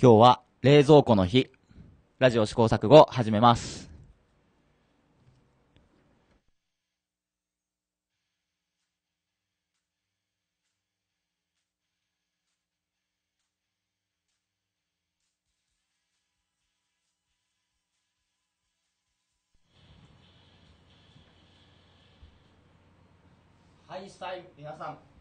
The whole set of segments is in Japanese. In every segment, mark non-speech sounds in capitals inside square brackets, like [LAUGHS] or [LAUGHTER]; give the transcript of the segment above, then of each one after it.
今日は冷蔵庫の日。ラジオ試行錯誤始めます。はい、い、皆さん。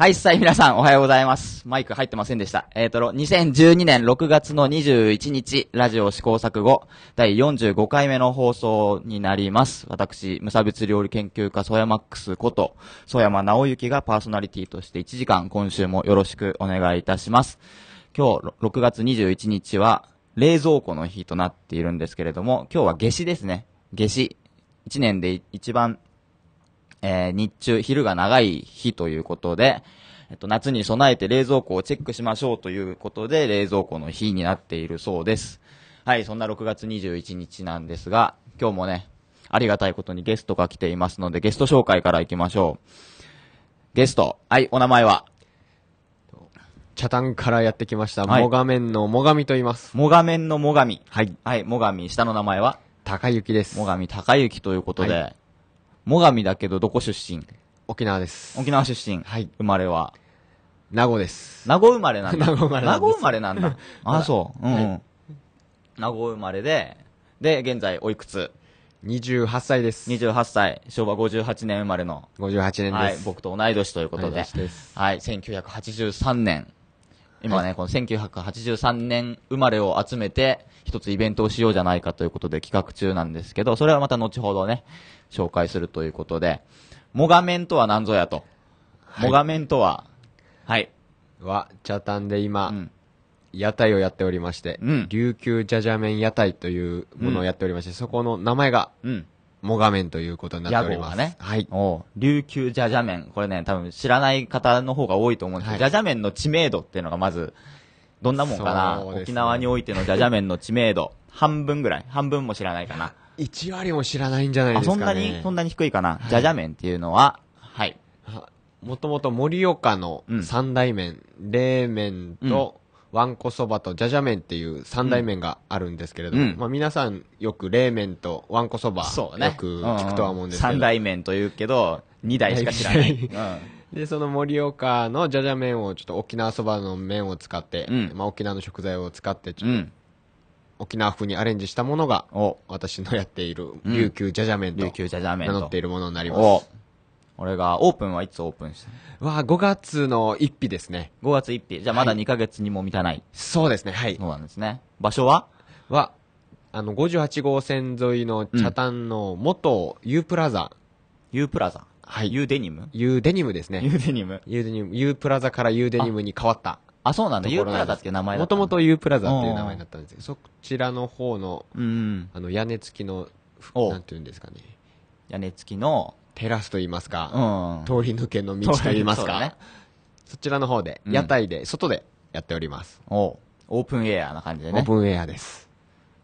はい、さあ皆さんおはようございます。マイク入ってませんでした。えっ、ー、と、2012年6月の21日、ラジオ試行錯誤、第45回目の放送になります。私、無差別料理研究家、ソヤマックスこと、ソヤマ直之がパーソナリティとして1時間、今週もよろしくお願いいたします。今日、6月21日は、冷蔵庫の日となっているんですけれども、今日は夏至ですね。夏至。1年で一番えー、日中、昼が長い日ということで、えっと、夏に備えて冷蔵庫をチェックしましょうということで、冷蔵庫の日になっているそうです。はい、そんな6月21日なんですが、今日もね、ありがたいことにゲストが来ていますので、ゲスト紹介から行きましょう。ゲスト、はい、お名前は茶ンからやってきました、はい、モガメンのモガミと言います。モガメンのモガミ。はい。はい、モガミ。下の名前は高雪です。モガミ高雪ということで、はい、最上だけどどこ出身沖縄です。沖縄出身。はい生まれは。名護です。名護生まれなんだ。[LAUGHS] 名護生まれなん名護生まれなんだ。あ、そう。うんうん。名護生まれで、で、現在おいくつ28歳です。?28 歳、昭和58年生まれの、58年です。はい、僕と同い年ということで。同い年ですはい、1983年今ね、この1983年生まれを集めて、一つイベントをしようじゃないかということで企画中なんですけど、それはまた後ほどね、紹介するということで、モガメンとは何ぞやと。モガメンとは、はい。は、茶炭で今、うん屋台をやっておりまして、うん琉球じゃじゃ麺屋台というものをやっておりまして、そこの名前が、うん。もがめんということになっております。ね。はい。お琉球じゃじゃ麺。これね、多分知らない方の方が多いと思うんですけど、じゃじゃ麺の知名度っていうのがまず、どんなもんかな、ね、沖縄においてのじゃじゃ麺の知名度。半分ぐらい。半分も知らないかな。1割も知らないんじゃないですか、ね、あ、そんなに、そんなに低いかな。じゃじゃ麺っていうのは、はい。もともと盛岡の三大麺、冷麺と、わんこそばとじゃじゃ麺っていう三大麺があるんですけれども、うんまあ、皆さんよく冷麺とわんこそば、そうねよく聞くとは思うんですけど、三大麺というけど、二大しか知らない。[LAUGHS] うんで、その盛岡のじゃじゃ麺を、ちょっと沖縄そばの麺を使って、うんまあ、沖縄の食材を使って、ちょっと、うん沖縄風にアレンジしたものが、私のやっている、琉球じゃじゃ麺と、琉球じゃじゃ麺名乗っているものになります。俺が、オープンはいつオープンしたのわ5月の1日ですね。5月1日。じゃあまだ2ヶ月にも満たない。そうですね、はい。そうなんですね。場所はは、あの、58号線沿いの茶炭の元 U プラザ。U プラザはい。U デニム ?U デニムですね。U デニム ?U デニム。U プラザから U デニムに変わった。あ、そうなんだ。U プラザっていう名前だった。もともと U プラザっていう名前だったんですけど、そちらの方の、うん、あの、屋根付きの、なんていうんですかね。屋根付きの、テラスと言いますか、通り抜けの道と言いますか、そね、そちらの方で、屋台で、外でやっております。オープンエアな感じでね。オープンエアです。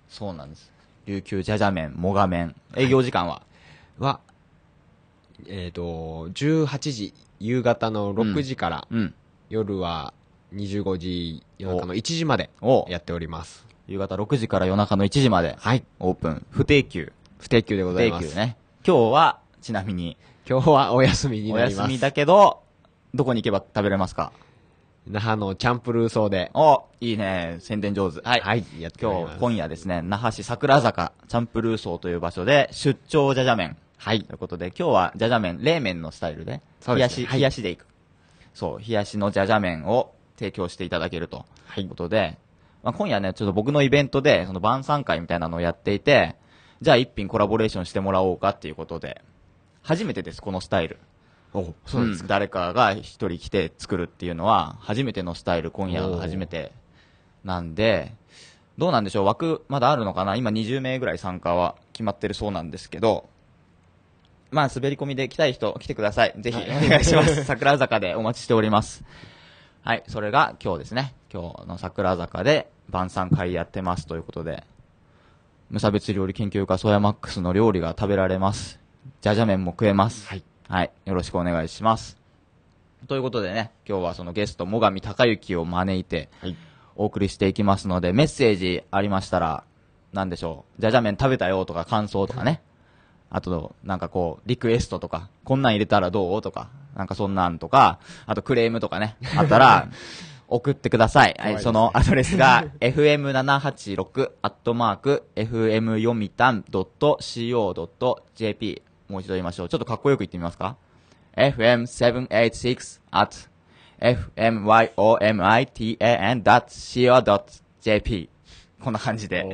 そうなんです。琉球じゃじゃ麺、もが麺。営業時間は、は、えっ、ー、と、18時、夕方の6時から、うんうん、夜は25時、夜中の1時までやっております。夕方6時から夜中の1時まで、はい、オープン。不定休。不定休でございます。不定休ね。今日は、ちなみに。今日はお休みにおなります。休みだけど、どこに行けば食べれますか那覇のチャンプルーソーで。お、いいね。宣伝上手。はい。はい、やって今日、今夜ですね、那覇市桜坂、チャンプルーソーという場所で、出張じゃじゃ麺。はいとい。うことで、今日はじゃじゃ麺、冷麺のスタイルで、そう冷でやすねし、はい冷やしでいく。そう、冷やしのじゃじゃ麺を提供していただけると。はいことで、まあ、今夜ね、ちょっと僕のイベントで、その晩餐会みたいなのをやっていて、じゃあ一品コラボレーションしてもらおうかっていうことで、初めてです、このスタイル。おそうです、うん、誰かが一人来て作るっていうのは、初めてのスタイル、今夜が初めてなんで、どうなんでしょう、枠、まだあるのかな、今20名ぐらい参加は決まってるそうなんですけど、まあ、滑り込みで来たい人、来てください。ぜひ、お願いします。[LAUGHS] 桜坂でお待ちしております。はい、それが今日ですね。今日の桜坂で晩餐会やってますということで、無差別料理研究家ソヤマックスの料理が食べられます。じゃじゃ麺も食えます。はい。はい。よろしくお願いします。ということでね、今日はそのゲスト、最上隆行を招いて、お送りしていきますので、メッセージありましたら、なんでしょう、じゃじゃ麺食べたよとか感想とかね、あと、なんかこう、リクエストとか、こんなん入れたらどうとか、なんかそんなんとか、あとクレームとかね、あったら、[LAUGHS] 送ってください。はい、そのアドレスが [LAUGHS] fm786 アットマーク fm i みたん .co.jp もう一度言いましょう。ちょっとかっこよく言ってみますか ?fm786 at fmyomitan.co.jp こんな感じで。よろ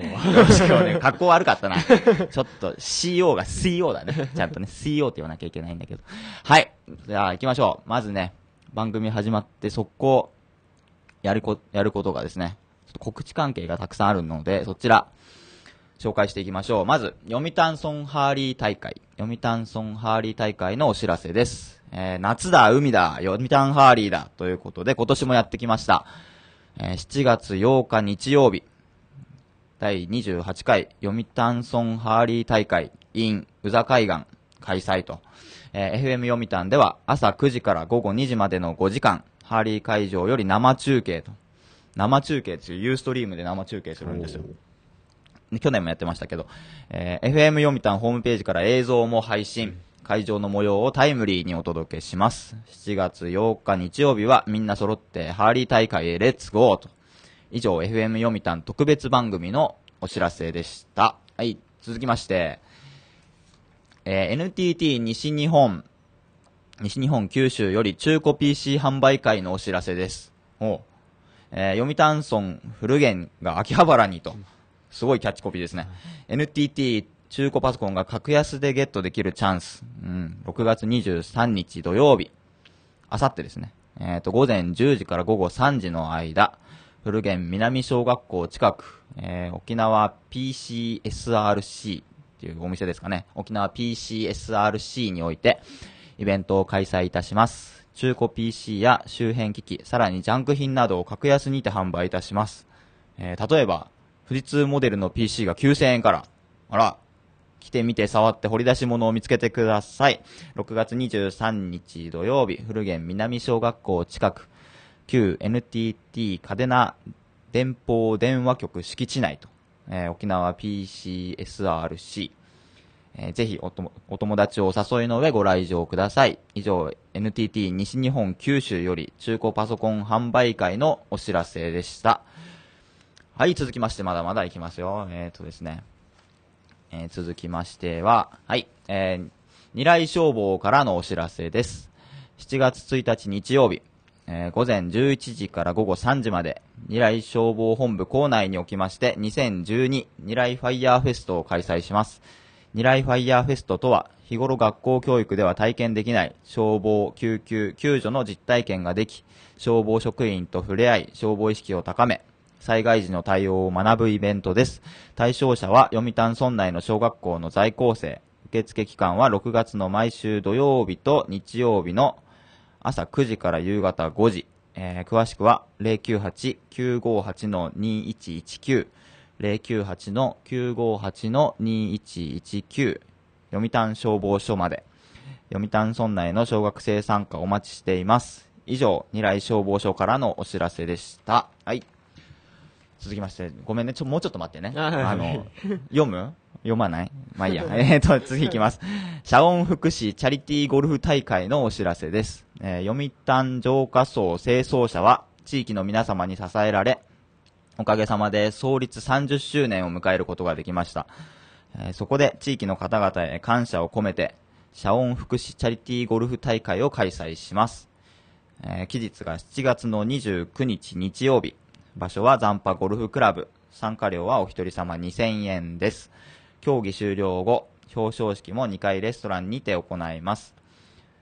しくお願い。格好悪かったな。ちょっと CO が CO だね。ちゃんとね、CO って言わなきゃいけないんだけど。はい。じゃあ行きましょう。まずね、番組始まって速攻、やるこ、やることがですね、ちょっと告知関係がたくさんあるので、そちら、紹介していきましょう。まず、読谷村ハーリー大会。読谷村ハーリー大会のお知らせです。えー、夏だ、海だ、読谷ハーリーだ、ということで、今年もやってきました。えー、7月8日日曜日、第28回読谷村ハーリー大会 in 宇佐海岸開催と、えー、FM 読谷では朝9時から午後2時までの5時間、ハーリー会場より生中継と、生中継というユーストリームで生中継するんですよ。去年もやってましたけど、えー、FM 読んホームページから映像も配信。会場の模様をタイムリーにお届けします。7月8日日曜日はみんな揃ってハーリー大会へレッツゴーと。以上、FM 読ん特別番組のお知らせでした。はい、続きまして、えー、NTT 西日本、西日本九州より中古 PC 販売会のお知らせです。おえー、読谷村古源が秋葉原にと。すごいキャッチコピーですね。NTT 中古パソコンが格安でゲットできるチャンス。うん、6月23日土曜日。あさってですね。えっ、ー、と、午前10時から午後3時の間、古源南小学校近く、えー、沖縄 PCSRC っていうお店ですかね。沖縄 PCSRC において、イベントを開催いたします。中古 PC や周辺機器、さらにジャンク品などを格安にて販売いたします。えー、例えば、富士通モデルの PC が9000円から。あら、来てみて触って掘り出し物を見つけてください。6月23日土曜日、古源南小学校近く、旧 NTT 嘉手納電報電話局敷地内と、えー、沖縄 PCSRC、えー、ぜひおお友達をお誘いの上ご来場ください。以上、NTT 西日本九州より中古パソコン販売会のお知らせでした。はい、続きまして、まだまだいきますよ。えっ、ー、とですね。えー、続きましては、はい、えー、二来消防からのお知らせです。7月1日日曜日、えー、午前11時から午後3時まで、二来消防本部構内におきまして、2012二来ファイヤーフェストを開催します。二来ファイヤーフェストとは、日頃学校教育では体験できない消防、救急、救助の実体験ができ、消防職員と触れ合い、消防意識を高め、災害時の対応を学ぶイベントです。対象者は読谷村内の小学校の在校生。受付期間は6月の毎週土曜日と日曜日の朝9時から夕方5時。えー、詳しくは098-958-2119。098-958-2119読谷消防署まで読谷村内の小学生参加お待ちしています以上、二来消防署からのお知らせでした。はい。続きまして、ごめんね、ちょもうちょっと待ってね。あの、[LAUGHS] 読む読まないまあいいや。[LAUGHS] えっと、次いきます。社音福祉チャリティーゴルフ大会のお知らせです。えー、読谷浄化層清掃者は、地域の皆様に支えられ、おかげさまで創立30周年を迎えることができました。えー、そこで地域の方々へ感謝を込めて、社音福祉チャリティーゴルフ大会を開催します。えー、期日が7月の29日日曜日、場所は残波ゴルフクラブ。参加料はお一人様2000円です。競技終了後、表彰式も2回レストランにて行います。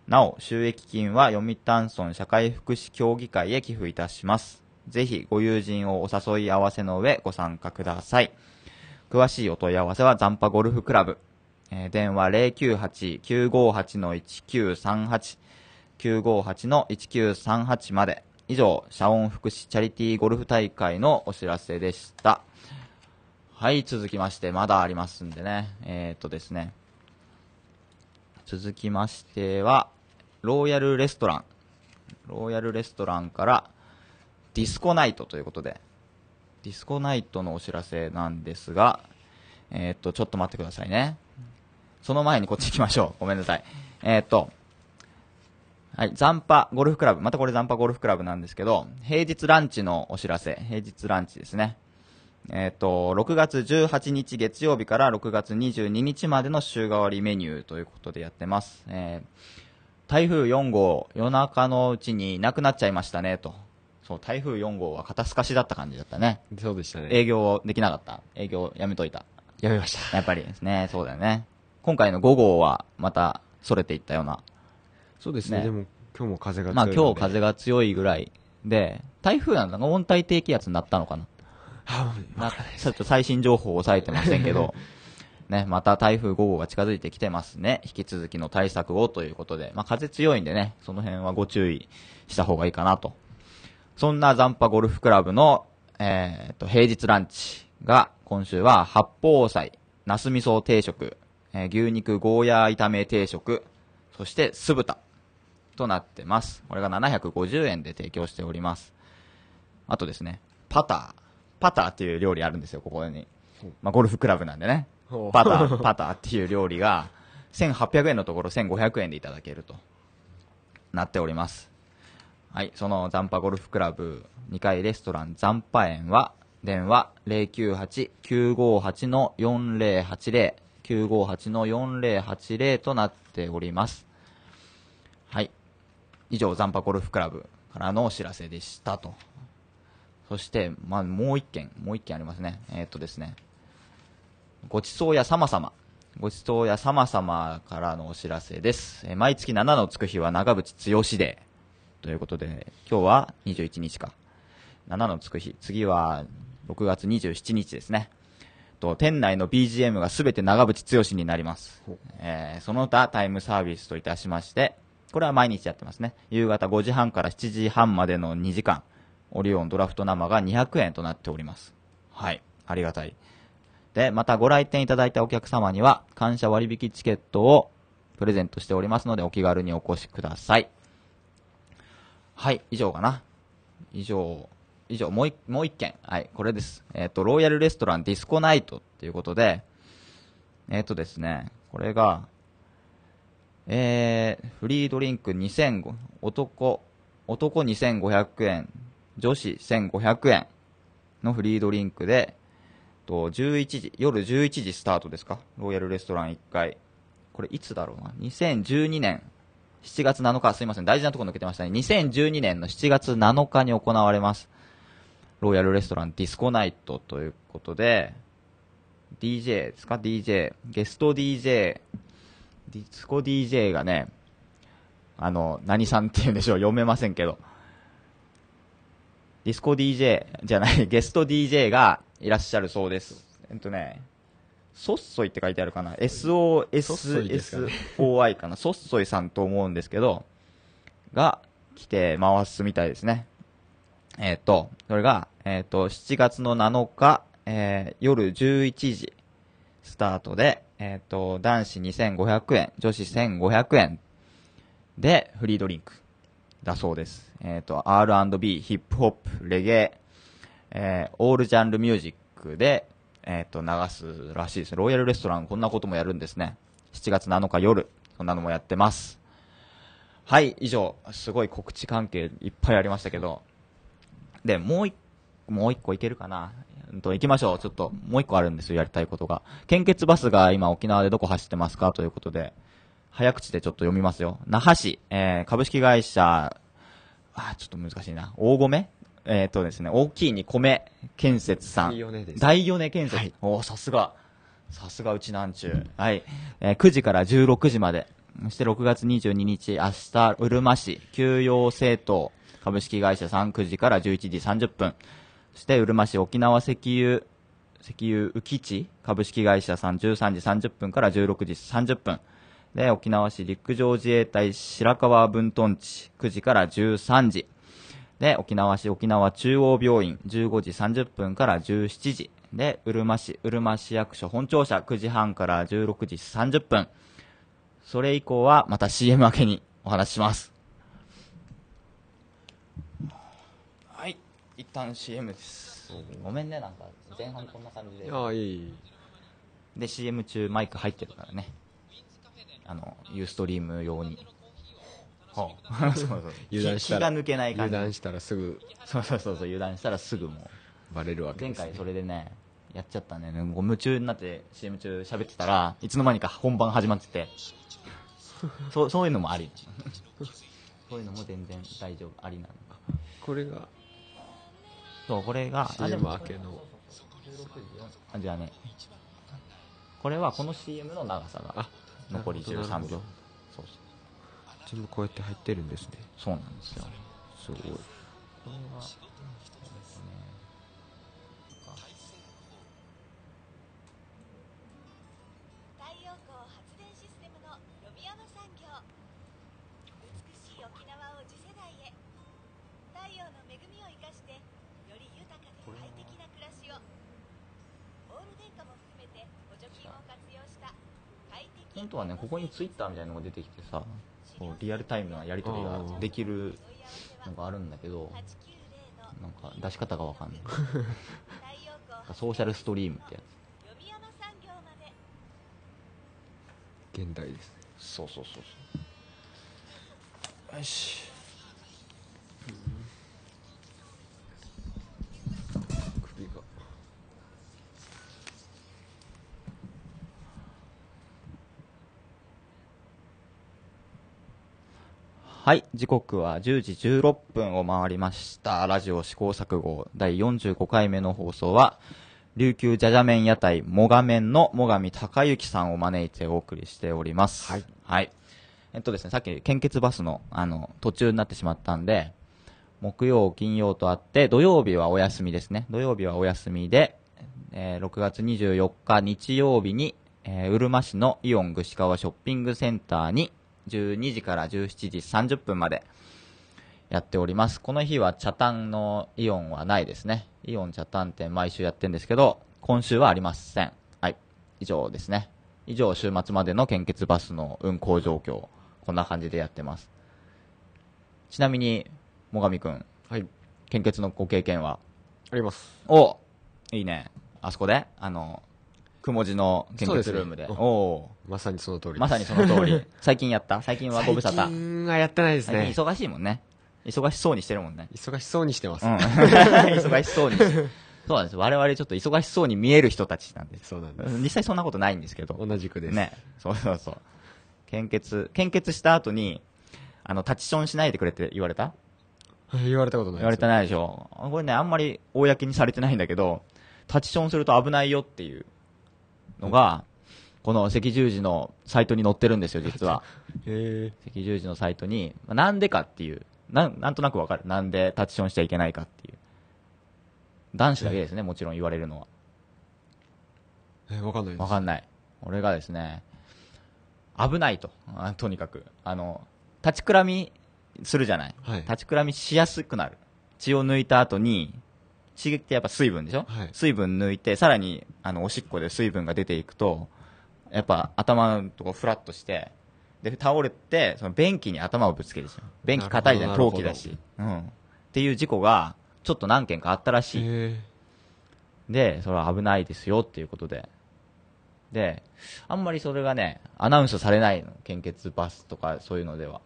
なお、収益金は読谷村社会福祉協議会へ寄付いたします。ぜひご友人をお誘い合わせの上ご参加ください。詳しいお問い合わせは残波ゴルフクラブ。えー、電話098-958-1938、958-1938まで。以上、社音福祉チャリティーゴルフ大会のお知らせでした。はい、続きまして、まだありますんでね。えー、っとですね。続きましては、ローヤルレストラン。ローヤルレストランからディスコナイトということで、ディスコナイトのお知らせなんですが、えー、っと、ちょっと待ってくださいね。その前にこっち行きましょう。ごめんなさい。えー、っと、はい、ザンパゴルフクラブ。またこれザンパゴルフクラブなんですけど、平日ランチのお知らせ。平日ランチですね。えっ、ー、と、6月18日月曜日から6月22日までの週替わりメニューということでやってます。えー、台風4号、夜中のうちになくなっちゃいましたね、と。そう、台風4号は肩透かしだった感じだったね。そうでしたね。営業できなかった。営業やめといた。やめました。やっぱりですね、そうだよね。今回の5号はまた、それていったようなそうですね、ね、でも今日も風が強いまあ今日風が強いぐらいで、台風なだが温帯低気圧になったのかな。ちょっと最新情報を抑えてませんけど、[LAUGHS] ね、また台風5号が近づいてきてますね。引き続きの対策をということで、まあ風強いんでね、その辺はご注意した方がいいかなと。そんなザンパゴルフクラブの、えー、と、平日ランチが、今週は八宝菜、ナス味噌定食、えー、牛肉ゴーヤー炒め定食、そして酢豚。となってます。これが750円で提供しております。あとですね、パター。パターっていう料理あるんですよ、ここに。まあ、ゴルフクラブなんでね。パター、[LAUGHS] パターっていう料理が、1800円のところ1500円でいただけるとなっております。はい、そのザンパゴルフクラブ2階レストランザンパ園は、電話098-958-4080、958-4080となっております。以上、ザンパゴルフクラブからのお知らせでしたと。そして、まあ、もう一件、もう一件ありますね。えー、っとですね。ごちそうや様々。ごちそうや様まからのお知らせです。えー、毎月7のつく日は長渕剛で、ということで、今日は21日か。7のつく日。次は6月27日ですね。と、店内の BGM がすべて長渕剛になります。えー、その他タイムサービスといたしまして、これは毎日やってますね。夕方5時半から7時半までの2時間、オリオンドラフト生が200円となっております。はい。ありがたい。で、またご来店いただいたお客様には、感謝割引チケットをプレゼントしておりますので、お気軽にお越しください。はい、以上かな。以上、以上、もう一、もう一件。はい、これです。えっ、ー、と、ロイヤルレストランディスコナイトっていうことで、えっ、ー、とですね、これが、えー、フリードリンク2500、男、男2500円、女子1500円のフリードリンクで、と11時、夜11時スタートですかロイヤルレストラン1階。これいつだろうな ?2012 年7月7日、すいません、大事なところ抜けてましたね。2012年の7月7日に行われます。ロイヤルレストランディスコナイトということで、DJ ですか ?DJ。ゲスト DJ、ディスコ DJ がね、あの、何さんって言うんでしょう、読めませんけど、ディスコ DJ じゃない、[LAUGHS] ゲスト DJ がいらっしゃるそうです。えっとね、ソッソイって書いてあるかな ?SOSSOI かなソッソイさんと思うんですけど、が来て回すみたいですね。えっ、ー、と、それが、えっ、ー、と、7月の7日、えー、夜11時スタートで、えっ、ー、と、男子2500円、女子1500円でフリードリンクだそうです。えっ、ー、と、R&B、ヒップホップ、レゲエ、えー、オールジャンルミュージックで、えっ、と、流すらしいです。ロイヤルレストラン、こんなこともやるんですね。7月7日夜、そんなのもやってます。はい、以上、すごい告知関係いっぱいありましたけど、で、もう一、もう一個いけるかな。うんと、行きましょう。ちょっと、もう一個あるんですよ、やりたいことが。献血バスが今沖縄でどこ走ってますかということで、早口でちょっと読みますよ。那覇市、えー、株式会社、あ、ちょっと難しいな。大米えっ、ー、とですね、大きいに米建設さん。大米です。大米建設。はい、おさすが。さすがうちなんちゅう。はい。えー、9時から16時まで。そして6月22日、明日、うるま市、休養政党、株式会社さん9時から11時30分。そしてうるま市沖縄石油、石油浮地株式会社さん13時30分から16時30分。で、沖縄市陸上自衛隊白川分屯地9時から13時。で、沖縄市沖縄中央病院15時30分から17時。で、うるま市、うるま市役所本庁舎9時半から16時30分。それ以降はまた CM 明けにお話しします。一旦 CM ですごめんねなんか前半こんな感じでああいいで CM 中マイク入ってるからねあのユーストリーム用にはあ、そうそう油断したら気が抜けない感じ油断したらすぐそうそうそうそう油断したらすぐもうバレるわけです、ね、前回それでねやっちゃったねもう夢中になって CM 中喋ってたらいつの間にか本番始まっててそうそういうのもあり [LAUGHS] そういうのも全然大丈夫ありなのこれがそう、これが、CM 明けの。あ、じゃあね。これはこの CM の長さが残り13秒。そうそう。全部こうやって入ってるんですねそうなんですよ。すごい。これは、こにツイッターみたいなのが出てきてさこうリアルタイムなやり取りができるのがあるんだけどなんか出し方が分かんない [LAUGHS] ソーシャルストリームってやつ現代ですそうそうそうそうよしはい、時刻は10時16分を回りました。ラジオ試行錯誤第45回目の放送は、琉球じゃじゃ麺屋台もが麺のもがみたかゆきさんを招いてお送りしております。はい。はい。えっとですね、さっき献血バスの、あの、途中になってしまったんで、木曜、金曜とあって、土曜日はお休みですね。土曜日はお休みで、えー、6月24日日曜日に、えー、うるま市のイオン串川ショッピングセンターに12時から17時30分までやっております。この日は茶炭のイオンはないですね。イオン茶炭店毎週やってるんですけど、今週はありません。はい。以上ですね。以上、週末までの献血バスの運行状況、こんな感じでやってます。ちなみに、最上くん。はい。献血のご経験はあります。おいいね。あそこであの、くも字の献血ルームで。おおまさにその通りまさにその通り。[LAUGHS] 最近やった最近はご無沙汰。最近はやってないですね。忙しいもんね。忙しそうにしてるもんね。忙しそうにしてます。[LAUGHS] 忙しそうにそうなんです。我々ちょっと忙しそうに見える人たちなんです。そうなんです。実際そんなことないんですけど。同じくです。ね。そうそうそう。献血、献血した後に、あの、タッチションしないでくれって言われた言われたことない言われてないでしょ。これね、あんまり公にされてないんだけど、タッチションすると危ないよっていうのが、この赤十字のサイトに載ってるんですよ、実は。[LAUGHS] へ赤十字のサイトに、まあ、なんでかっていう、なん、なんとなくわかる。なんでタッチションしちゃいけないかっていう。男子だけですね、もちろん言われるのは。えー、わかんないわかんない。俺がですね、危ないと。あとにかく。あの、立ちくらみするじゃない。はい、立ちくらみしやすくなる。血を抜いた後に、刺激ってやっぱ水分でしょ、はい、水分抜いて、さらにあのおしっこで水分が出ていくと、やっぱ頭のとこフラッとして、で、倒れて、その便器に頭をぶつけるし便器硬いじゃん、陶器だし。うん。っていう事故が、ちょっと何件かあったらしい。で、それは危ないですよっていうことで。で、あんまりそれがね、アナウンスされないの。献血バスとかそういうのでは。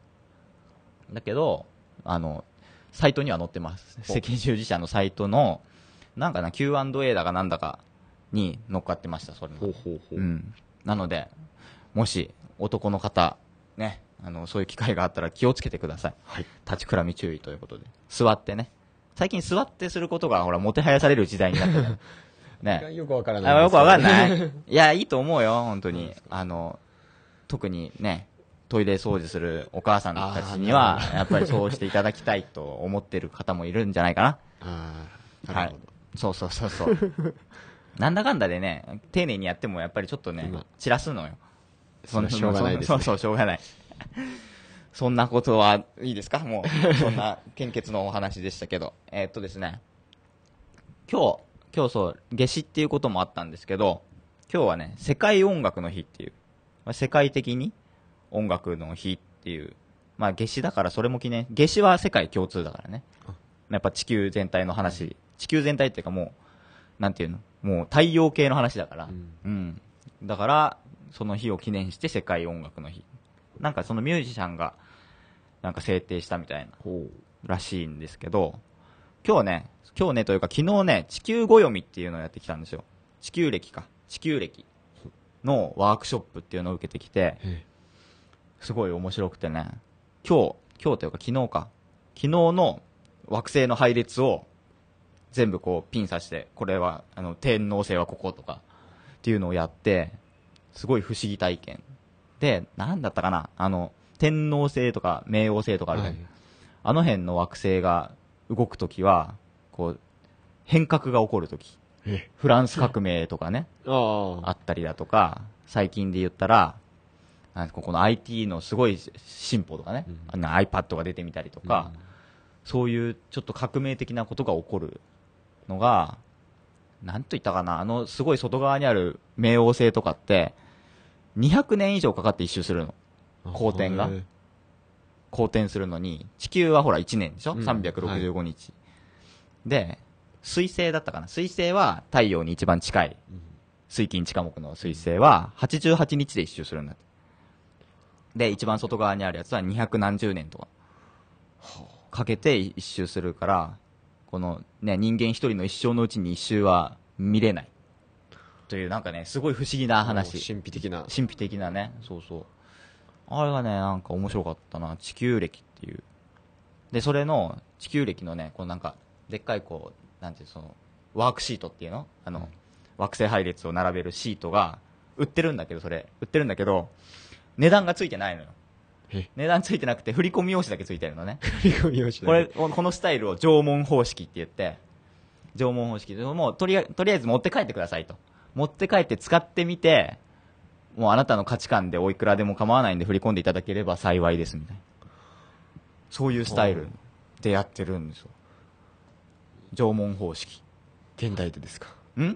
だけど、あの、サイトには載ってます。赤十字社のサイトの、なんかな、Q&A だかなんだかに乗っかってました、それほうほうほう、うん。なので、もし男の方、ね、あの、そういう機会があったら気をつけてください。はい、立ちくらみ注意ということで。座ってね。最近座ってすることが、ほら、もてはやされる時代になった [LAUGHS] ね。ね。よくわからない、ね、よくわかんない [LAUGHS] いや、いいと思うよ、本当に。あの、特にね、トイレ掃除するお母さんたちには、やっぱりそうしていただきたいと思ってる方もいるんじゃないかな。なるほど、はい。そうそうそうそう。[LAUGHS] なんだかんだでね、丁寧にやってもやっぱりちょっとね、散らすのよ。そんなしょうがないです、ね、そうそう、しょうがない。[LAUGHS] そんなことはいいですかもう、そんな献血のお話でしたけど。[LAUGHS] えー、っとですね、今日、今日そう、夏至っていうこともあったんですけど、今日はね、世界音楽の日っていう、世界的に音楽の日っていう、まあ、夏至だからそれも記念、夏至は世界共通だからね、やっぱ地球全体の話、地球全体っていうか、もう、なんていうの、もう太陽系の話だから、うん、うん、だから、その日を記念して世界音楽の日、なんかそのミュージシャンが、なんか制定したみたいな、らしいんですけど、今日ね、今日ねというか昨日ね、地球暦っていうのをやってきたんですよ。地球歴か。地球歴のワークショップっていうのを受けてきて、すごい面白くてね、今日、今日というか昨日か、昨日の惑星の配列を全部こうピン刺して、これは、あの、天王星はこことか、っていうのをやって、すごい不思議体験。で、なんだったかな、あの、天王星とか冥王星とかある、はい、あの辺の惑星が動くときは、こう、変革が起こるとき。フランス革命とかね、あったりだとか、最近で言ったら、なんここの IT のすごい進歩とかね、うん、iPad が出てみたりとか、うん、そういうちょっと革命的なことが起こるのが、なんと言ったかな、あのすごい外側にある冥王星とかって、200年以上かかって一周するの。公転が。公転するのに、地球はほら1年でしょ、うん、?365 日、はい、で、水星だったかな水星は太陽に一番近い。水金地下木の水星は88日で一周するんだって。で、一番外側にあるやつは二百何十年とか、かけて一周するから、このね、人間一人の一生のうちに一周は見れない。という、なんかね、すごい不思議な話。神秘的な。神秘的なね、そうそう。あれがね、なんか面白かったな。地球歴っていう。で、それの、地球歴のね、こうなんか、でっかいこう、なんていう、その、ワークシートっていうのあの、うん、惑星配列を並べるシートが、売ってるんだけど、それ。売ってるんだけど、値段がついてないのよ。値段ついてなくて、振り込み用紙だけついてるのね。振り込み用紙これ、このスタイルを縄文方式って言って、縄文方式で、もうとりあとりあえず持って帰ってくださいと。持って帰って使ってみて、もうあなたの価値観でおいくらでも構わないんで振り込んでいただければ幸いですみたいな。そういうスタイルでやってるんですよ。縄文方式。現代でですかん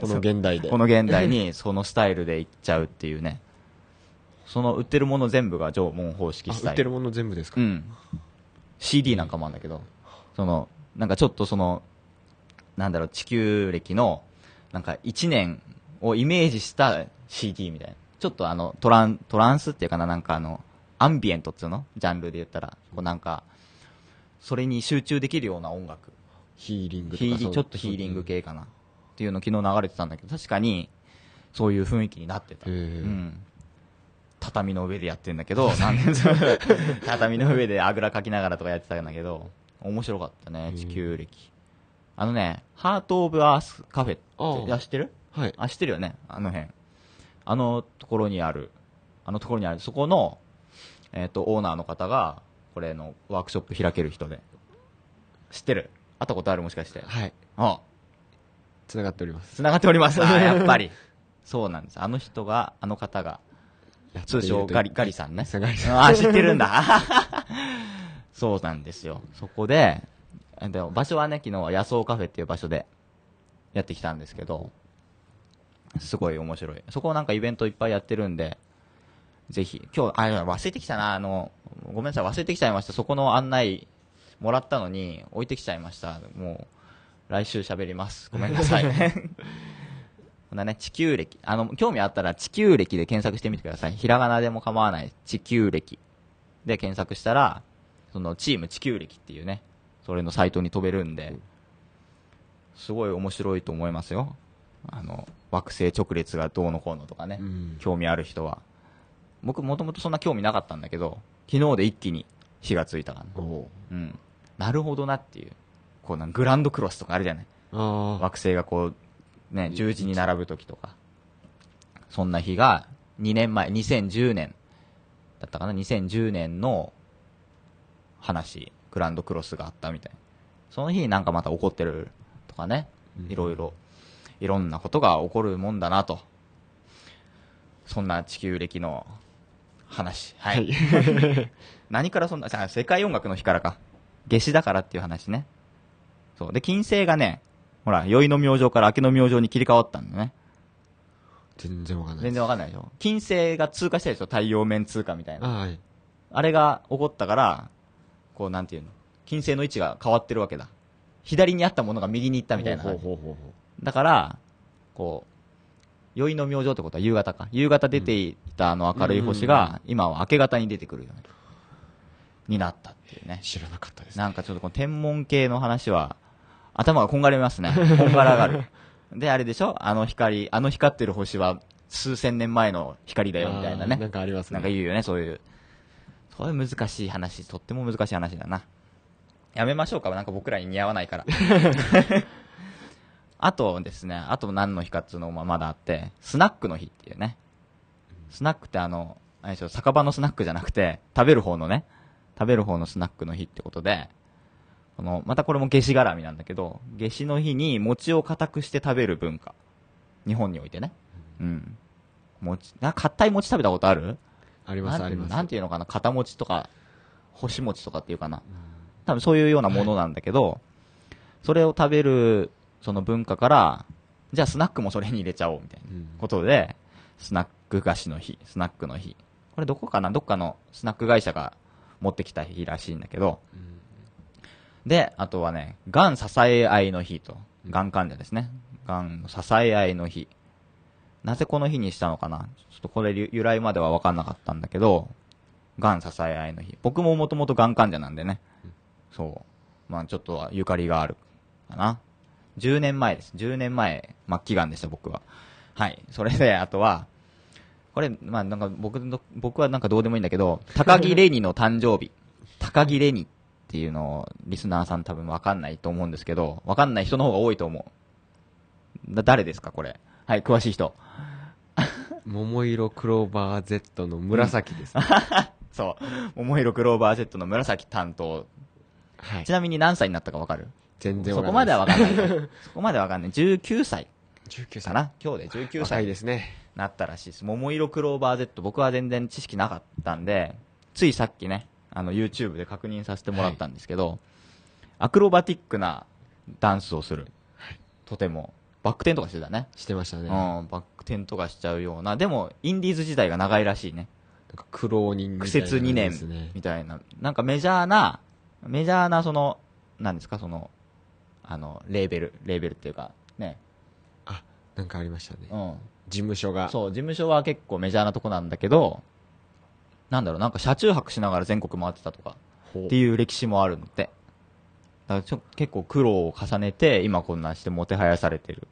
この現代で。[LAUGHS] この現代にそのスタイルでいっちゃうっていうね。その売ってるもの全部が縄文方式したい売ってるもの全部ですか、うん、CD なんかもあるんだけどそのなんかちょっとそのなんだろう地球歴のなんか1年をイメージした CD みたいなちょっとあのトラントランスっていうかななんかあのアンビエントっていうのジャンルで言ったらこうなんかそれに集中できるような音楽ヒーリングとかちょっとヒーリング系かなっていうの昨日流れてたんだけど確かにそういう雰囲気になってた、うん、畳の上でやってんだけど、[LAUGHS] [LAUGHS] 畳の上であぐらかきながらとかやってたんだけど、面白かったね、地球歴。あのね、ハート・オブ・アース・カフェって、あ知ってるはい。あ、知ってるよね、あの辺。あのところにある、あのところにある、そこの、えっ、と、オーナーの方が、これのワークショップ開ける人で。知ってる会ったことあるもしかして。はい。あつながっております。繋がっております。あやっぱり。そうなんです。あの人が、あの方が、通称ガリ、ガリさんね。ガリさん。あ、知ってるんだ。[LAUGHS] そうなんですよ。そこで、で場所はね、昨日は野草カフェっていう場所でやってきたんですけど、すごい面白い。そこなんかイベントいっぱいやってるんで、ぜひ、今日、あ、忘れてきたな、あの、ごめんなさい、忘れてきちゃいました。そこの案内もらったのに置いてきちゃいました。もう、来週喋ります。ごめんなさい。[LAUGHS] なね、地球歴。あの、興味あったら地球歴で検索してみてください。ひらがなでも構わない。地球歴。で検索したら、そのチーム地球歴っていうね、それのサイトに飛べるんで、すごい面白いと思いますよ。あの、惑星直列がどうのこうのとかね、うん、興味ある人は。僕もともとそんな興味なかったんだけど、昨日で一気に火がついたから、ね、うん。なるほどなっていう。こうなんグランドクロスとかあるじゃない。惑星がこうね、十字に並ぶ時とか。そんな日が、2年前、2010年、だったかな ?2010 年の話、グランドクロスがあったみたいその日になんかまた怒ってるとかね。いろいろ、いろんなことが起こるもんだなと。そんな地球歴の話。はい。[LAUGHS] 何からそんな、世界音楽の日からか。夏至だからっていう話ね。そう。で、金星がね、ほら、宵の明星から明けの明星に切り替わったんだね。全然わかんない。全然わかんないでしょ。金星が通過したでしょ太陽面通過みたいな。あ,、はい、あれが起こったから、こうなんていうの金星の位置が変わってるわけだ。左にあったものが右に行ったみたいな。だから、こう、宵の明星ってことは夕方か。夕方出ていたあの明るい星が、今は明け方に出てくるよね。になったっていうね。知らなかったです、ね、なんかちょっとこの天文系の話は、頭がこんがりますね。[LAUGHS] こんがらがる。で、あれでしょあの光、あの光ってる星は数千年前の光だよみたいなね。なんかありますね。なんか言うよね、そういう。そういう難しい話、とっても難しい話だな。やめましょうか、なんか僕らに似合わないから。[LAUGHS] あとですね、あと何の日かっていうのもまだあって、スナックの日っていうね。スナックってあの、あれでしょ、酒場のスナックじゃなくて、食べる方のね、食べる方のスナックの日ってことで、この、またこれも夏至絡みなんだけど、夏至の日に餅を固くして食べる文化。日本においてね。うん。餅、な、硬い餅食べたことあるあります、あります。なんていうのかな、片餅とか、干し餅とかっていうかな。多分そういうようなものなんだけど、それを食べる、その文化から、じゃあスナックもそれに入れちゃおう、みたいなことで、うん、スナック菓子の日、スナックの日。これどこかなどっかのスナック会社が持ってきた日らしいんだけど、うんで、あとはね、がん支え合いの日と。がん患者ですね。がんの支え合いの日。なぜこの日にしたのかなちょっとこれ由来までは分かんなかったんだけど、がん支え合いの日。僕ももともとがん患者なんでね。そう。まあちょっとゆかりがあるかな。10年前です。10年前、末期がんでした、僕は。はい。それで、あとは、これ、まあなんか僕の、僕はなんかどうでもいいんだけど、高木レニの誕生日。高木レニっっていうのを、リスナーさん多分わかんないと思うんですけど、わかんない人の方が多いと思う。だ、誰ですか、これ。はい、詳しい人。[LAUGHS] 桃色クローバー Z の紫です、ね、[LAUGHS] そう。桃色クローバー Z の紫担当。はい、ちなみに何歳になったかわかる全然わかんない。そこまではわかんない。[LAUGHS] そこまではわかんない。19歳。19歳かな今日で19歳。ですね。なったらしいです。桃色クローバー Z、僕は全然知識なかったんで、ついさっきね、あの YouTube で確認させてもらったんですけど、はい、アクロバティックなダンスをする、はい、とてもバック転とかしてたねしてましたね、うん、バック転とかしちゃうようなでもインディーズ時代が長いらしいねなんか苦労人苦節2年みたいな、なんかメジャーなメジャーなその何ですかそのあのレーベルレーベルっていうかねあなんかありましたね、うん、事務所がそう事務所は結構メジャーなとこなんだけどなんだろう、なんか車中泊しながら全国回ってたとか、っていう歴史もあるので。だからちょ結構苦労を重ねて、今こんなしてもてはやされてる。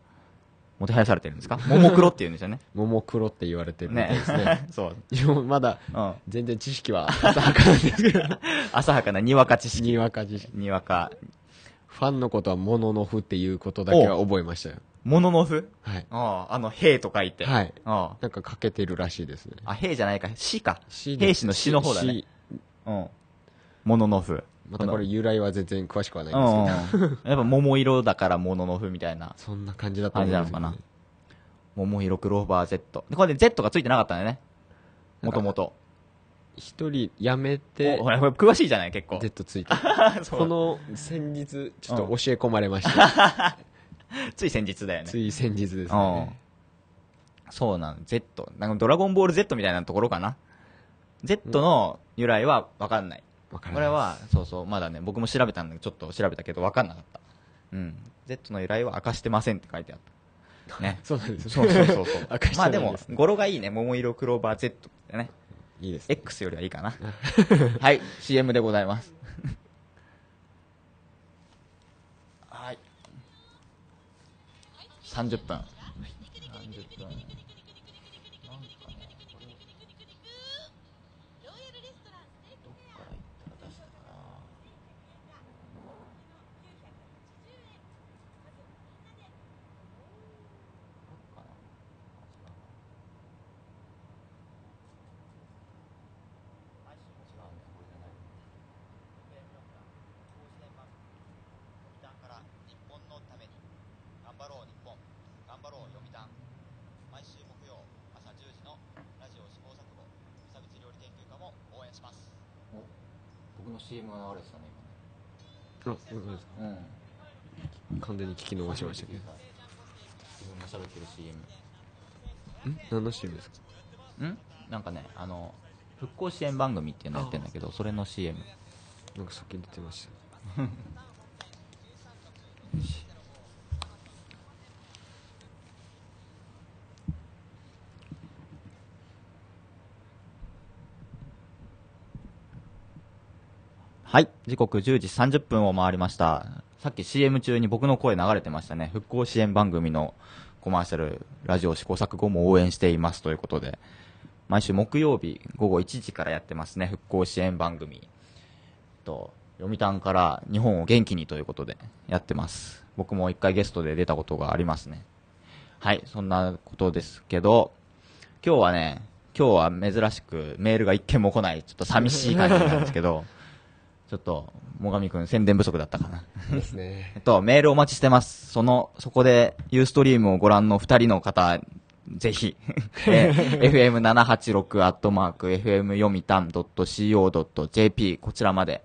もてはやされてるんですか [LAUGHS] ももクロって言うんですよね。ももクロって言われてるみたいですね。[LAUGHS] そう。まだ、うん、全然知識は浅はかなんですけど。[LAUGHS] 浅はかな、にわか知識。にわか知識。にわかファンのことはモノノフっていうことだけは覚えましたよ。モノノフはい。ああ、あの、兵と書いて。はい。あなんか書けてるらしいですね。あ。へ兵じゃないか。死か。死兵士の死の方だね。うん。モノノフ。またこれ由来は全然詳しくはないんですけど。やっぱ桃色だからモノノフみたいな。そんな感じだったんじゃなのかな。桃色クローバー Z。で、これで Z がついてなかったんだよね。もともと。一人辞めて、ほら、詳しいじゃない、結構。Z ついて。[LAUGHS] この先日、ちょっと教え込まれました。[LAUGHS] つい先日だよね。つい先日ですね。そうなの、Z。なんかドラゴンボール Z みたいなところかな。Z の由来は分かんない。分かない。これは、そうそう、まだね、僕も調べたんだけど、ちょっと調べたけど分かんなかった。うん。Z の由来は明かしてませんって書いてあった。ね。[LAUGHS] そうなんですそうそうそうそう。まあでも、語呂がいいね。桃色クローバー Z ってね。いいです、ね、X よりはいいかな [LAUGHS] はい CM でございます [LAUGHS] はい30分僕の CM が流れてたねあ本当ですか今ね完全に聞き逃しましたけど自分が喋ってる CM ん何の CM ですかんなんかねあの復興支援番組っていうのやってんだけどそれの CM なんかさっき出てました [LAUGHS] 時刻10時30分を回りました。さっき CM 中に僕の声流れてましたね。復興支援番組のコマーシャル、ラジオ試行錯誤も応援していますということで、毎週木曜日午後1時からやってますね。復興支援番組。と、読谷から日本を元気にということでやってます。僕も一回ゲストで出たことがありますね。はい、そんなことですけど、今日はね、今日は珍しくメールが一件も来ない、ちょっと寂しい感じなんですけど、ちょっと、最上くん宣伝不足だったかな。ですね。[LAUGHS] えっと、メールお待ちしてます。その、そこで、ユーストリームをご覧の二人の方、ぜひ、え [LAUGHS] ー、fm786 アットマーク、fm 読みたん .co.jp、こちらまで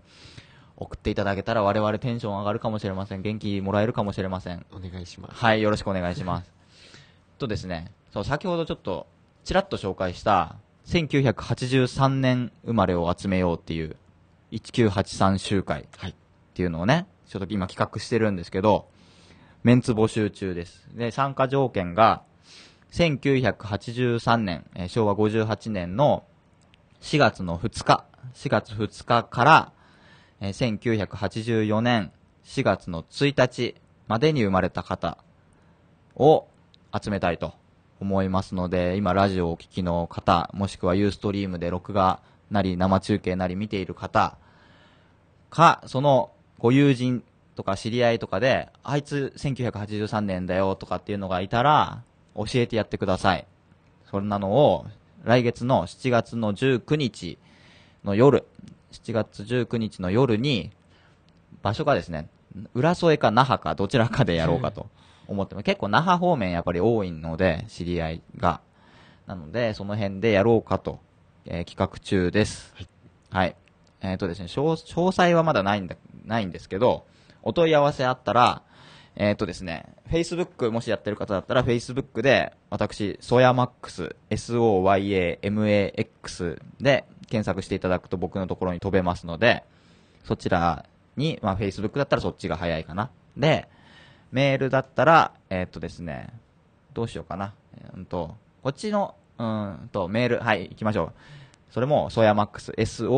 送っていただけたら我々テンション上がるかもしれません。元気もらえるかもしれません。お願いします。はい、よろしくお願いします。とですね、そう、先ほどちょっと、ちらっと紹介した、1983年生まれを集めようっていう1983集会っていうのをね、ちょっと今企画してるんですけど、メンツ募集中です。で、参加条件が、1983年、えー、昭和58年の4月の2日、4月2日から、えー、1984年4月の1日までに生まれた方を集めたいと思いますので、今ラジオをお聞きの方、もしくはユーストリームで録画なり生中継なり見ている方か、そのご友人とか知り合いとかで、あいつ1983年だよとかっていうのがいたら、教えてやってください。そんなのを、来月の7月の19日の夜、7月19日の夜に、場所がですね、浦添か那覇かどちらかでやろうかと [LAUGHS] 思っても、結構那覇方面やっぱり多いので、知り合いが。なので、その辺でやろうかとえー、企画中です。はい。はい、えっ、ー、とですね詳、詳細はまだないんだ、ないんですけど、お問い合わせあったら、えっ、ー、とですね、Facebook もしやってる方だったら Facebook で私、ソヤマックス、SOYAMAX で検索していただくと僕のところに飛べますので、そちらに、まあ Facebook だったらそっちが早いかな。で、メールだったら、えっ、ー、とですね、どうしようかな。うんと、こっちの、うんと、メール、はい、行きましょう。それも、ソヤマックス、soyamax、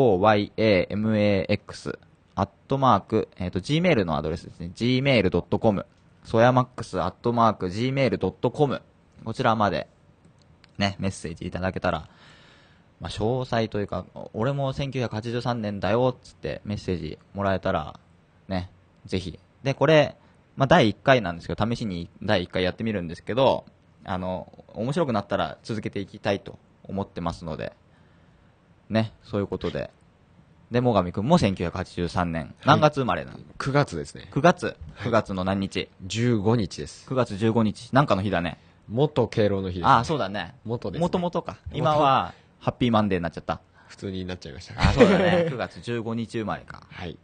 アットマーク、えっ、ー、と、gmail のアドレスですね。gmail.com、ソヤマックス、アットマーク、gmail.com、こちらまで、ね、メッセージいただけたら、まあ、詳細というか、俺も1983年だよ、っつってメッセージもらえたら、ね、ぜひ。で、これ、まあ、第1回なんですけど、試しに第1回やってみるんですけど、あの、面白くなったら続けていきたいと思ってますので、ね、そういうことで。で、最上くんも1983年。何月生まれなの、はい、?9 月ですね。9月 ?9 月の何日 ?15 日です。9月15日。なんかの日だね。元敬老の日です、ね。ああ、そうだね。元です、ね。元々か。今は、ハッピーマンデーになっちゃった。普通になっちゃいました。あ、そうだね。9 [LAUGHS] 月15日生まれか。はい。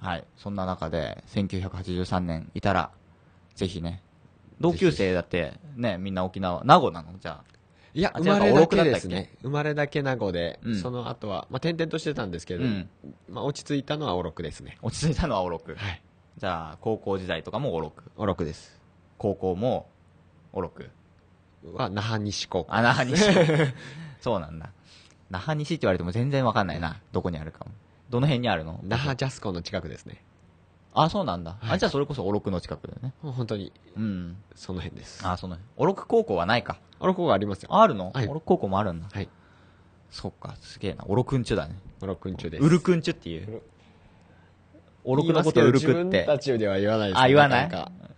はい。そんな中で、1983年いたら、ぜひね、同級生だって、ね、みんな沖縄、名護なのじゃあ。いや、生まれだけですね。生まれだけ名護で、うんその後は、まあ、転々としてたんですけど、うんまあ、落ち着いたのはおろくですね。落ち着いたのはおろく。はい。じゃあ、高校時代とかもおろく。おろくです。高校もおろく。は、那覇西高校。あ、那覇西。[LAUGHS] そうなんだ。那覇西って言われても全然わかんないな。どこにあるかも。どの辺にあるの那覇ジャスコの近くですね。あ、そうなんだ。はいあ、じゃあそれこそおろくの近くだよね。本当に、うん。その辺です。あ、その、辺。おろく高校はないか。ろく高校ありますよ。あるの、はいオ高校もあるんだ。はい。そっか、すげえな。おろくんちゅだね。オロクン中です。うるくんちゅっていう。おろくのことうるくっ自分て。たちは言わないですねあ、言わない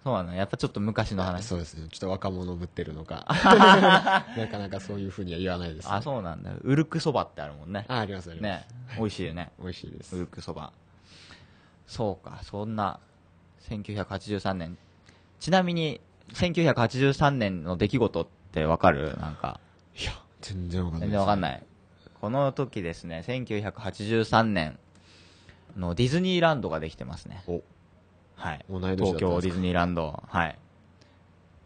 そうなの。やっぱちょっと昔の話。そうですね。ちょっと若者ぶってるのか。[LAUGHS] [LAUGHS] なかなかそういうふうには言わないです、ね。あ、そうなんだ。うるくそばってあるもんね。あ、ありますあります。ね。美味しいよね。美味しいです。うるくそば。そうか、そんな、1983年。ちなみに、1983年の出来事ってわかるなんか。いや、全然わかんない、全然わかんない。この時ですね、1983年のディズニーランドができてますね。はい。東京ディズニーランド。はい。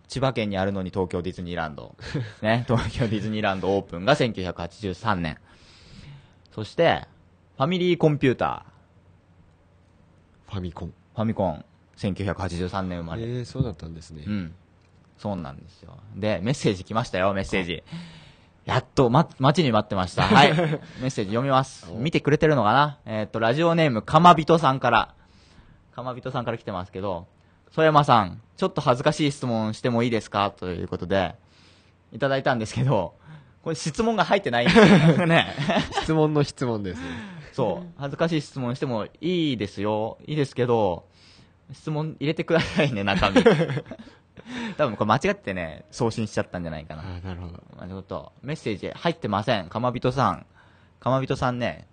千葉県にあるのに東京ディズニーランド。[LAUGHS] ね。東京ディズニーランドオープンが1983年。そして、ファミリーコンピューター。ファミコンファミコン1983年生まれえー、そうだったんですねうんそうなんですよでメッセージ来ましたよメッセージやっと、ま、待ちに待ってました。[LAUGHS] はい。メッセージ読みます。見てくれてるのかなえっ、と、ラジオネーム、かまびとさんから。かまびとさんから来てますけど、曽山さん、ちょっと恥ずかしい質問してもいいですかということで、いただいたんですけど、これ質問が入ってないんですよね。[LAUGHS] 質問の質問です、ね。そう、恥ずかしい質問してもいいですよ、いいですけど、質問入れてくださいね、[LAUGHS] 中身。多分これ間違ってね、送信しちゃったんじゃないかな。あなるほど。まあ、ちょっと、メッセージ入ってません。かまびとさん。かまびとさんね、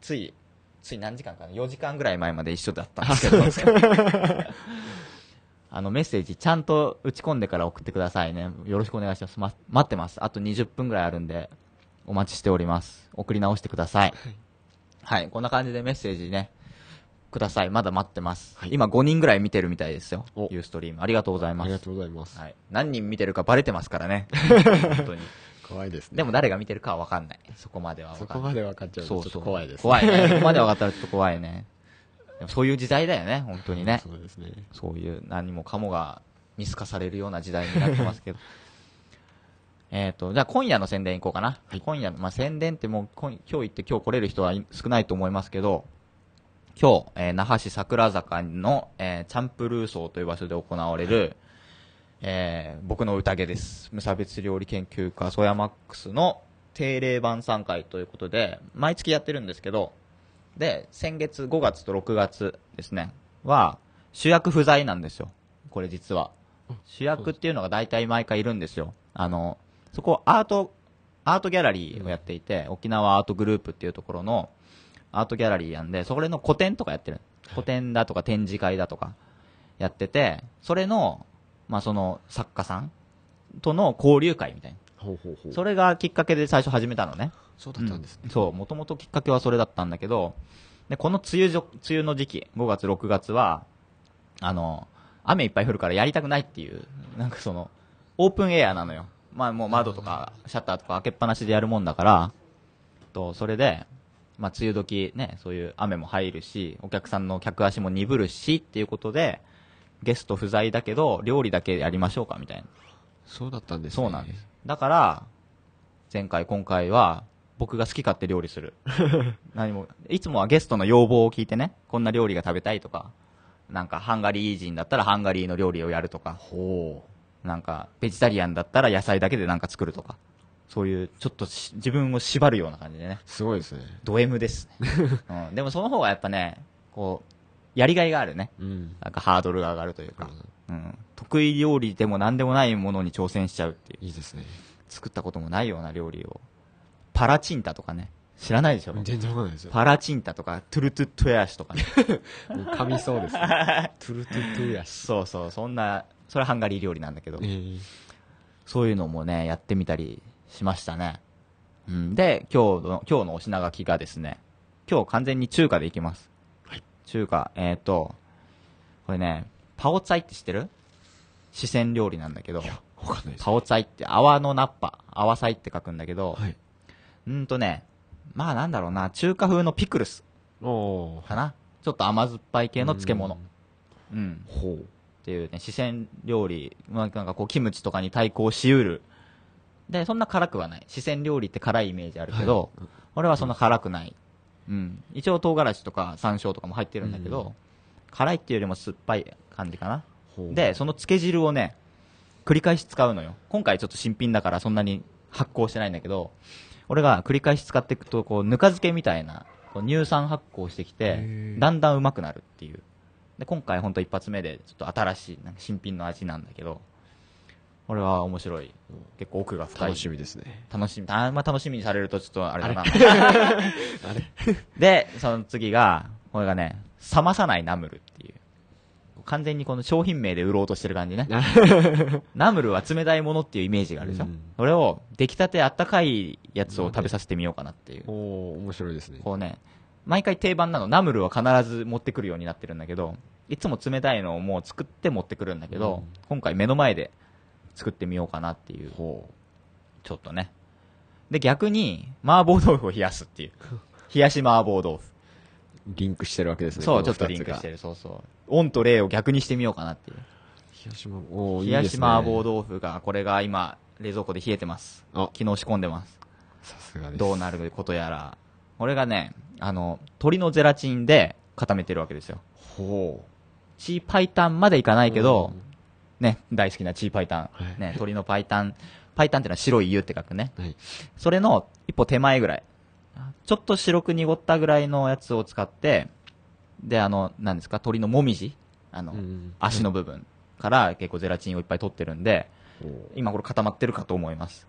つい、つい何時間かな ?4 時間ぐらい前まで一緒だったんですけど。[LAUGHS] あの、メッセージちゃんと打ち込んでから送ってくださいね。よろしくお願いします。ま、待ってます。あと20分ぐらいあるんで、お待ちしております。送り直してください。はいはい、こんな感じでメッセージね、ください。まだ待ってます。はい、今5人ぐらい見てるみたいですよ。ユーストリーム。ありがとうございます。ありがとうございます。はい、何人見てるかバレてますからね。[LAUGHS] 本当に。怖いですね。でも誰が見てるかは分かんない。そこまでは分かそこまで分かっちゃうとちょっと怖いです、ね、怖いね。[LAUGHS] そこまで分かったらちょっと怖いね。そういう時代だよね、本当にね。そうですね。そういう何もかもが見透かされるような時代になってますけど。えっ、ー、と、じゃあ今夜の宣伝いこうかな。はい、今夜の、まあ、宣伝ってもう今、今日行って今日来れる人は少ないと思いますけど、今日、えー、那覇市桜坂の、えー、チャンプルーソーという場所で行われる、はい、えー、僕の宴です。無差別料理研究家、ソヤマックスの定例晩餐会ということで、毎月やってるんですけど、で、先月5月と6月ですね、は、主役不在なんですよ。これ実は。主役っていうのが大体毎回いるんですよ。あの、そこアート、アートギャラリーをやっていて、沖縄アートグループっていうところのアートギャラリーなんで、それの個展とかやってる。個展だとか展示会だとかやってて、それの、まあその作家さんとの交流会みたいな。ほうほうほうそれがきっかけで最初始めたのね。そうだったんですね。うん、そう、もともときっかけはそれだったんだけど、で、この梅雨じょ、梅雨の時期、5月、6月は、あの、雨いっぱい降るからやりたくないっていう、なんかその、オープンエアなのよ。まあもう窓とかシャッターとか開けっぱなしでやるもんだから、と、それで、まあ梅雨時ね、そういう雨も入るし、お客さんの客足も鈍るしっていうことで、ゲスト不在だけど、料理だけやりましょうかみたいな。そうだったんです、ね、そうなんです。だから、前回今回は、僕が好き勝手料理する。[LAUGHS] 何も、いつもはゲストの要望を聞いてね、こんな料理が食べたいとか、なんかハンガリー人だったらハンガリーの料理をやるとか。ほう。なんか、ベジタリアンだったら野菜だけでなんか作るとか。そういう、ちょっと自分を縛るような感じでね。すごいですね。ド M ですね、[LAUGHS] うん。でもその方がやっぱね、こう、やりがいがあるね。うん、なんかハードルが上がるというか、うん、うん。得意料理でも何でもないものに挑戦しちゃうっていう。いいですね。作ったこともないような料理を。パラチンタとかね。知らないでしょ全然わかんないですよ。パラチンタとか、トゥルトゥトゥヤシとかね。[LAUGHS] 噛みそうですね。[LAUGHS] トゥルトゥトゥヤシ。そうそう、そんなそれはハンガリー料理なんだけど、えー、そういうのもね、やってみたりしましたね。うん、で、今日の、今日のお品書きがですね、今日完全に中華でいきます。はい、中華、えっ、ー、と、これね、パオツァイって知ってる四川料理なんだけど、パオツァイって、泡のナッパ、泡菜って書くんだけど、はい、うんとね、まあなんだろうな、中華風のピクルス。かな。ちょっと甘酸っぱい系の漬物。うん。ほう。っていうね、四川料理、まあ、なんかこう、キムチとかに対抗しうる。で、そんな辛くはない。四川料理って辛いイメージあるけど、はい、俺はそんな辛くない。うん。一応唐辛子とか山椒とかも入ってるんだけど、うん、辛いっていうよりも酸っぱい感じかな。で、その漬け汁をね、繰り返し使うのよ。今回ちょっと新品だからそんなに発酵してないんだけど、俺が繰り返し使っていくと、こう、ぬか漬けみたいな、こう乳酸発酵してきて、だんだんうまくなるっていう。で今回本当一発目でちょっと新しいなんか新品の味なんだけどこれは面白い、結構奥が深い楽しみですね楽しみあんま楽しみにされるとちょっとあれだな [LAUGHS] でその次がこれがね冷まさないナムルっていう完全にこの商品名で売ろうとしてる感じね [LAUGHS] ナムルは冷たいものっていうイメージがあるでしょ、うん、それを出来たてあったかいやつを食べさせてみようかなっていうおお面白いですねこうね毎回定番なのナムルは必ず持ってくるようになってるんだけどいつも冷たいのをもう作って持ってくるんだけど、うん、今回目の前で作ってみようかなっていう。ほうちょっとね。で、逆に、麻婆豆腐を冷やすっていう。[LAUGHS] 冷やし麻婆豆腐。リンクしてるわけですね。そう、ちょっとリンクしてる。そうそう。オンとレイを逆にしてみようかなっていう。冷やし麻婆、冷やし麻婆豆腐が、これが今、冷蔵庫で冷えてます。昨日仕込んでます。さすがです。どうなることやら。これがね、あの、鶏のゼラチンで固めてるわけですよ。ほう。チーパイタンまでいかないけど、ね、大好きなチーパイタン、ね、鳥のパイタン、パイタンってのは白い湯って書くね。それの一歩手前ぐらい。ちょっと白く濁ったぐらいのやつを使って、で、あの、何ですか、鳥のもみじあの、足の部分から結構ゼラチンをいっぱい取ってるんで、今これ固まってるかと思います。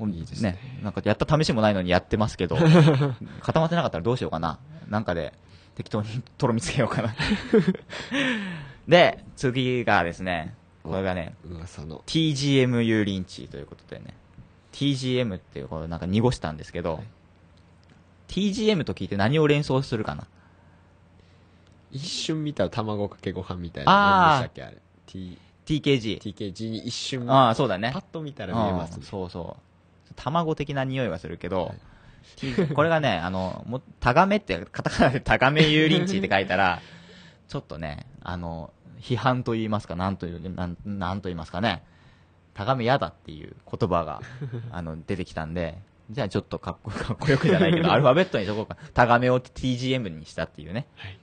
いいですね。ねなんかやった試しもないのにやってますけど、[LAUGHS] 固まってなかったらどうしようかな。なんかで、適当にとろみつけようかな [LAUGHS] で、次がですね、これがね、t g m 油リンチということでね、TGM っていう、これなんか濁したんですけど、はい、TGM と聞いて何を連想するかな一瞬見たら卵かけご飯みたいな。何でしたっけあれ。T TKG。TKG に一瞬。ああ、そうだね。パッと見たら見えます、ね、そうそう。卵的な匂いはするけど、はいこれがね、あの、も、タガメって、カタカナでタガメ油淋鶏って書いたら、ちょっとね、あの、批判と言いますか、なんという、なん、なんと言いますかね、タガメ嫌だっていう言葉が、[LAUGHS] あの、出てきたんで、じゃあちょっとかっこ、かっこよくじゃないけど、アルファベットにしとこうか。タガメを TGM にしたっていうね。はい、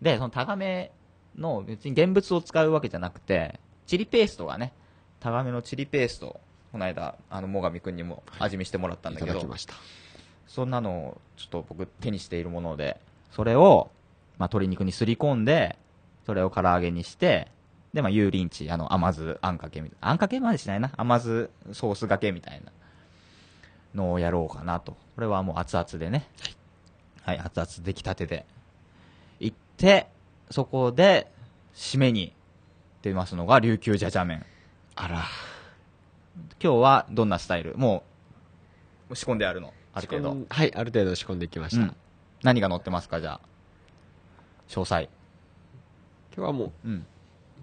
で、そのタガメの別に現物を使うわけじゃなくて、チリペーストがね、タガメのチリペースト、この間、あの、最上くんにも味見してもらったんだけど、はい、いただきました。そんなのをちょっと僕手にしているもので、それを、まあ、鶏肉にすり込んで、それを唐揚げにして、で、まあ、油淋鶏、あの、甘酢あんかけあんかけまでしないな。甘酢ソースがけみたいなのをやろうかなと。これはもう熱々でね。はい。はい、熱々出来たてで。行って、そこで、締めに出ますのが琉球じゃじゃ麺。あら。今日はどんなスタイルもう、仕込んであるの。ある程度はいある程度仕込んできました、うん、何が載ってますかじゃあ詳細今日はもう、うん、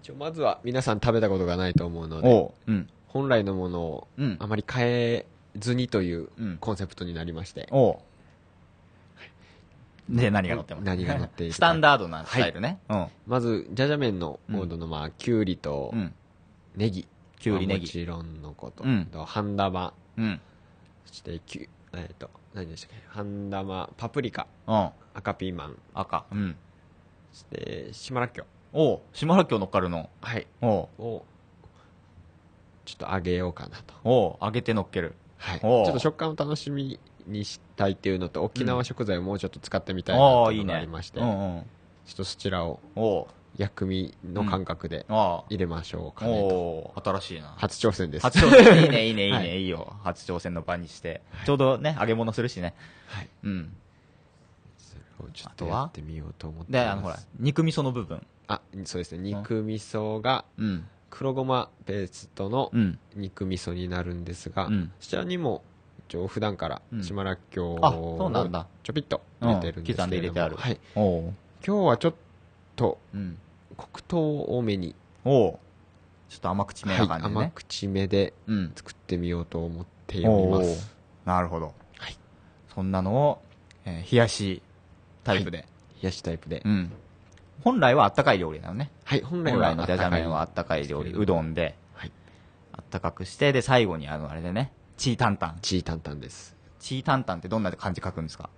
一応まずは皆さん食べたことがないと思うので、うん、本来のものをあまり変えずにというコンセプトになりまして、で、何が乗ってます何が載っているスタンダードなスタイルね。はい、まず、じゃじゃ麺のモードの、まあ、きゅうりと、ネギ。きゅうりネギ。もちろんのこと。うん、と、半玉。うん、そして、きゅえっ、と何でしたっけ半玉パプリカ、うん、赤ピーマン赤うんそして島らっきょうお島らっきょう乗っかるのはいおおちょっと揚げようかなとお揚げて乗っけるはいちょっと食感を楽しみにしたいっていうのと沖縄食材をもうちょっと使ってみたいなというのがありまして、うんうんうん、ちょっとそちらをお薬味の感覚で入れましょうかね新しいな。初挑戦です。初挑戦。いいね、いいね、いいはいね、いいよ。初挑戦の場にして。ちょうどね、揚げ物するしね。はい。うん。それをちょっとやってみようと思ってます。あの、ほら、肉味噌の部分。あ、そうですね。肉味噌が黒ごまペーストの肉味噌になるんですが、うんそちらにも一応普段から島らっきょうそうなんをだちょびっと入れてるんですけれども、うん刻んで入れてあるはい、今日はちょっとうん。黒糖多めにおちょっと甘口めな感じで、ねはい、甘口めで作ってみようと思っております、うん、なるほど、はい、そんなのを、えー、冷やしタイプで、はい、冷やしタイプで、うん、本来はあったかい料理なのねはい本来のじゃじゃ麺はあったかい料理うどんで、はい、あったかくしてで最後にあのあれでねチータンタンチータンタンですチータンタンってどんな漢字書くんですか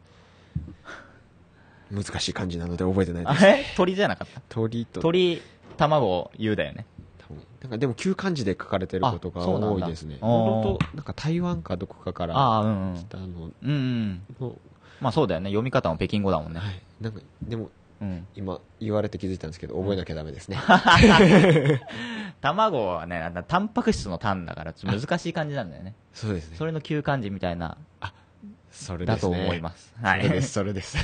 難しい漢字なので覚えてないです。鳥じゃなかった鳥と。鳥、卵、言うだよね。多分なんかでも旧漢字で書かれてることが多いですね。あーなんか台湾かどこかからああ、うん、うんのうんうん。まあそうだよね。読み方も北京語だもんね。はい。なんか、でもうん。今言われて気づいたんですけど、覚えなきゃダメですね。[LAUGHS] 卵はね、タンパク質のタンだから、難しい感じなんだよね。そうですねそ。れの旧漢字みたいなそれです、ね、だと思います。はい。それです、それです。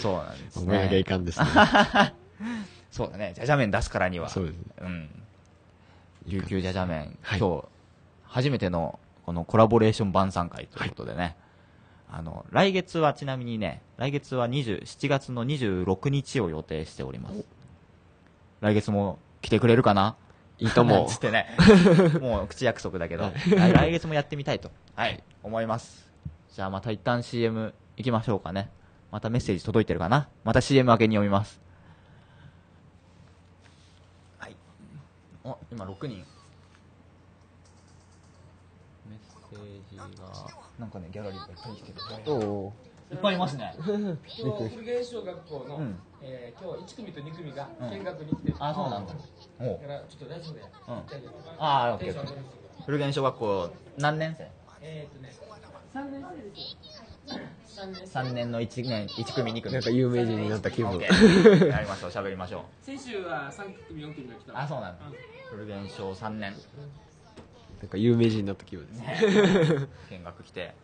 [LAUGHS] そうなんですね。がいかんですね。[LAUGHS] そうだね。じゃじゃ麺出すからには。そうです、うん。琉球じゃじゃ麺、はい、今日、初めてのこのコラボレーション晩餐会ということでね。はいあの、来月はちなみにね、来月は7月の26日を予定しております。来月も来てくれるかないいと思う。つってね、[LAUGHS] もう口約束だけど、来月もやってみたいと、はい、思います。じゃあまた一旦 CM 行きましょうかね。またメッセージ届いてるかなまた CM 明けに読みます。はい。お、今6人。メッセージが。なんかね、ギャラリーがいっぱい来てる。おいっぱいいますね。今 [LAUGHS] 日、古芸小学校の、うん、えー、今日1組と2組が見学に来てる、うん、あ、そうなんだ。だから、ちょっとラジオで、うん、ああ、オッケー。古芸小学校、何年生えー、っとね、3年の 1, 年一組二組なんか有名人になった気分やりましょう喋りましょう先週は3組4組が来たあそうなの、だ。プルデンショー3年なんか有名人になった気分ですね見学来て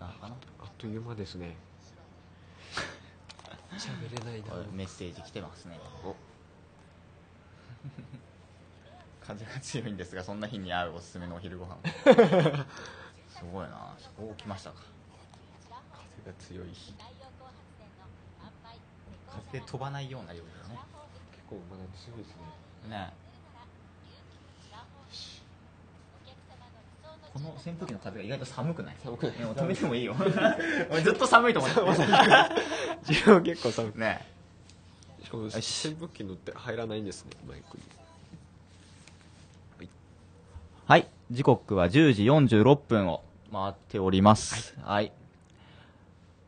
あっという間ですね [LAUGHS] 喋れないなメッセージ来てますねお [LAUGHS] 風が強いんですがそんな日に合うおすすめのお昼ご飯すごいなそこ来ましたか風が強い日風で飛ばないような料理だね結構まだ強いですねねこの扇風機の風が意外と寒くない寒くない止めてもいいよ [LAUGHS] ずっと寒いと思って [LAUGHS] 自分結構寒くい扇風機乗って入らないんですねマイクにはい、はい、時刻は10時46分を回っております、はい、はい、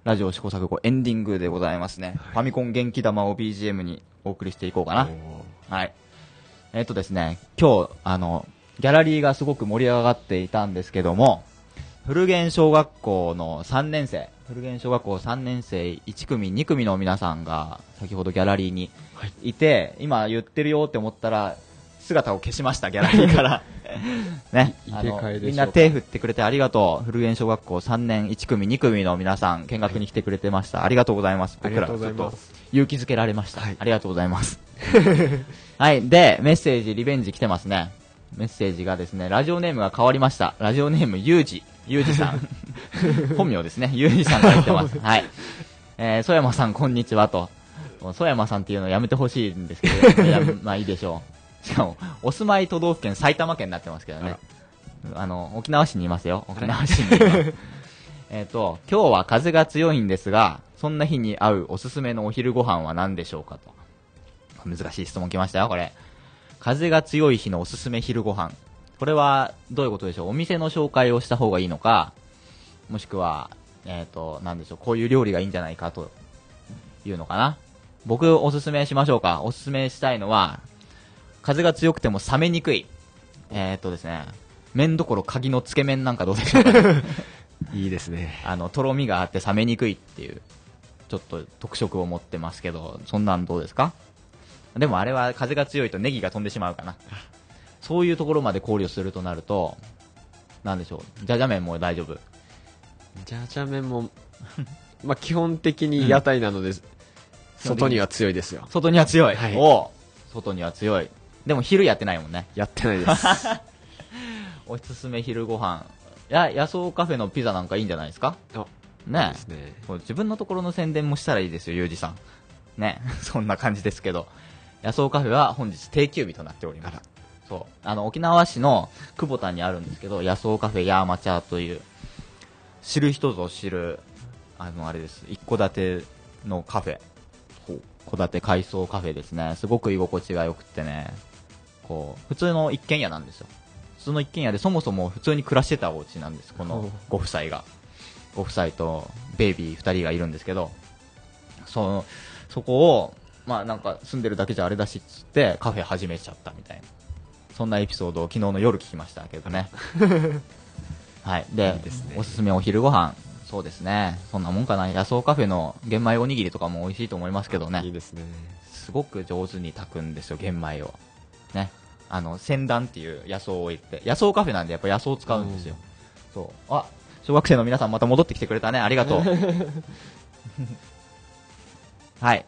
ラジオ試行錯誤エンディングでございますね、はい、ファミコン元気玉を BGM にお送りしていこうかなはいえっ、とですね今日あのギャラリーがすごく盛り上がっていたんですけども古源小学校の3年生古源小学校3年生1組、2組の皆さんが先ほどギャラリーにいて、はい、今言ってるよって思ったら姿を消しました、ギャラリーから。[LAUGHS] ね、あのみんな手振ってくれてありがとう。古源小学校3年1組2組の皆さん見学に来てくれてました。はい、ありがとうございます。僕らちょっと勇気づけられました。はい、ありがとうございます。[LAUGHS] はい、で、メッセージ、リベンジ来てますね。メッセージがですね、ラジオネームが変わりました。ラジオネーム、ゆうじ。ゆうじさん。[LAUGHS] 本名ですね。ゆうじさんが言ってます。[LAUGHS] はい。えー、曽山さん、こんにちはと。曽山さんっていうのやめてほしいんですけど、まあいいでしょう。しかも、お住まい都道府県埼玉県になってますけどね。あの、沖縄市にいますよ。沖縄市にいます。[LAUGHS] えっと、今日は風が強いんですが、そんな日に合うおすすめのお昼ご飯は何でしょうかと。難しい質問来ましたよ、これ。風が強い日のおすすめ昼ご飯。これはどういうことでしょうお店の紹介をした方がいいのか、もしくは、えっ、ー、と、なんでしょう、こういう料理がいいんじゃないかというのかな。僕おすすめしましょうか。おすすめしたいのは、風が強くても冷めにくい。えっ、ー、とですね、麺どころ鍵のつけ麺なんかどうでしょうか、[LAUGHS] いいですね。あの、とろみがあって冷めにくいっていう、ちょっと特色を持ってますけど、そんなんどうですかでもあれは風が強いとネギが飛んでしまうかな。そういうところまで考慮するとなると、なんでしょう、じゃじゃ麺も大丈夫。じゃじゃ麺も、[LAUGHS] まあ基本的に屋台なので、うん、外には強いですよ。外には強い。はい、お外には強い。でも昼やってないもんね。やってないです。[LAUGHS] おすすめ昼ご飯や野草カフェのピザなんかいいんじゃないですかねでね自分のところの宣伝もしたらいいですよ、ゆうじさん。ね、[LAUGHS] そんな感じですけど、野草カフェは本日定休日となっております。そうあの沖縄市の久保田にあるんですけど野草カフェヤーマチャーという知る人ぞ知るあのあれです一戸建てのカフェ戸建て改装カフェですねすごく居心地が良くてねこう普通の一軒家なんですよ普通の一軒家でそもそも普通に暮らしてたお家なんですこのご夫妻がご夫妻とベイビー2人がいるんですけどそのそこをまあなんか住んでるだけじゃあれだしっつってカフェ始めちゃったみたいなそんなエピソードを昨日の夜聞きましたけどね。[LAUGHS] はい。で、いいでね、おすすめお昼ご飯そうですね。そんなもんかな。野草カフェの玄米おにぎりとかも美味しいと思いますけどね。いいですね。すごく上手に炊くんですよ、玄米を。ね。あの、先端っていう野草を入って、野草カフェなんでやっぱ野草を使うんですよ。うん、そう。あ、小学生の皆さんまた戻ってきてくれたね。ありがとう。[LAUGHS] はい。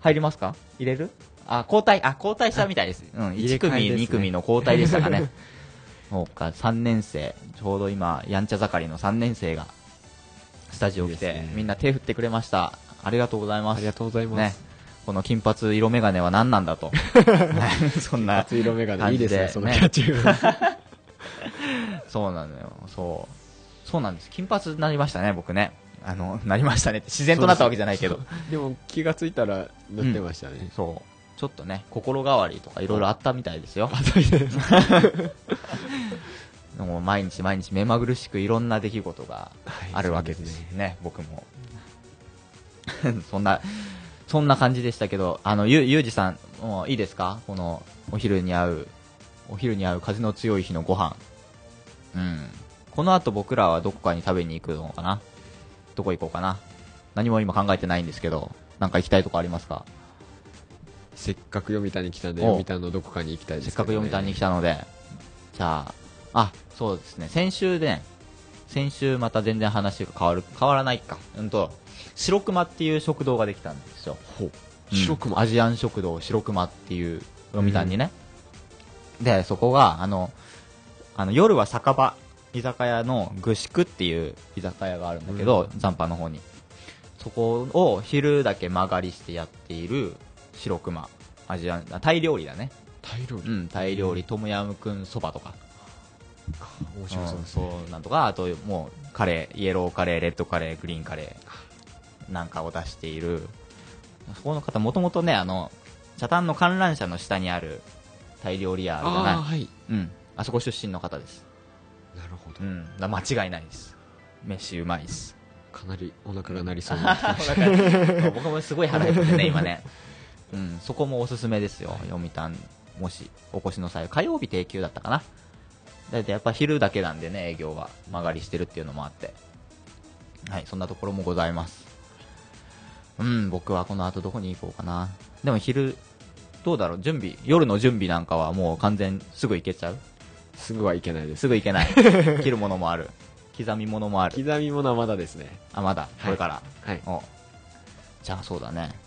入りますか入れるあ、交代、あ、交代したみたいです。うん、1組、ね、2組の交代でしたかね。[LAUGHS] そうか、3年生、ちょうど今、やんちゃ盛りの3年生が、スタジオ来て、ね、みんな手振ってくれました。ありがとうございます。ありがとうございます。ね、この金髪色眼鏡は何なんだと。[LAUGHS] そんな。金髪色眼鏡いいですね、そのキャッチン [LAUGHS] そうなのよ、そう。そうなんです。金髪になりましたね、僕ね。あの、なりましたね自然となったわけじゃないけど。でも気がついたら、塗ってましたね。うん、そう。ちょっとね、心変わりとかいろいろあったみたいですよ。[LAUGHS] もう毎日毎日目まぐるしくいろんな出来事があるわけですね、はい、ね僕も。[LAUGHS] そんな、そんな感じでしたけど、あの、ゆ、ゆうじさん、もういいですかこの、お昼に合う、お昼に合う風の強い日のご飯。うん。この後僕らはどこかに食べに行くのかなどこ行こうかな何も今考えてないんですけど、なんか行きたいとこありますかせっかく読谷に来たんで、お読谷のどこかに行きたいです、ね、せっかく読谷に来たので、じゃあ、あ、そうですね、先週で、先週また全然話が変わる、変わらないか。うんと、白熊っていう食堂ができたんですよ。ほう。白熊、うん、アジアン食堂白熊っていう読谷にね、うん。で、そこが、あの、あの夜は酒場、居酒屋のぐしくっていう居酒屋があるんだけど、うん、残波の方に。そこを昼だけ間借りしてやっている白熊アジアタイ料理だねタイ料理、うん、タイ料理トムヤムクンそばとか面白そうねうん、そうなんとかあともうカレーイエローカレーレッドカレーグリーンカレーなんかを出しているそこの方もともとねあの茶炭の観覧車の下にあるタイ料理屋じゃないあ,、はいうん、あそこ出身の方ですなるほど、うん、間違いないです飯うまいですかなりお腹がなりそうな [LAUGHS] 僕もすごい腹減ってね今ねうん、そこもおすすめですよ、読谷、もしお越しの際、火曜日定休だったかな、だいたいやっぱ昼だけなんでね、営業が曲がりしてるっていうのもあって、はい、そんなところもございます。うん、僕はこの後どこに行こうかな。でも昼、どうだろう、準備、夜の準備なんかはもう完全すぐ行けちゃうすぐはいけないです。すぐ行けない。切 [LAUGHS] るものもある。刻み物もある。刻み物はまだですね。あ、まだ、これから。はい。はい、じゃあそうだね。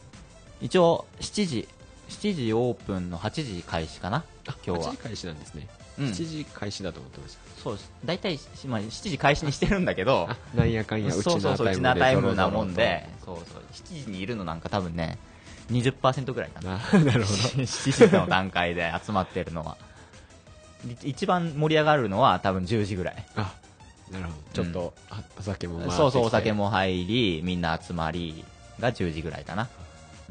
一応7時7時オープンの8時開始かな今日は8時開始なんですね、うん、7時開始だと思ってましたそうです大体、まあ、7時開始にしてるんだけどなんやかんやうちなタイムなもんでそうそう7時にいるのなんか多分ね20%ぐらいかななるほど7 [LAUGHS] 時の段階で集まってるのは一番盛り上がるのは多分10時ぐらいあなるほど、ちょっとお酒もそうそうお酒も入りみんな集まりが10時ぐらいだな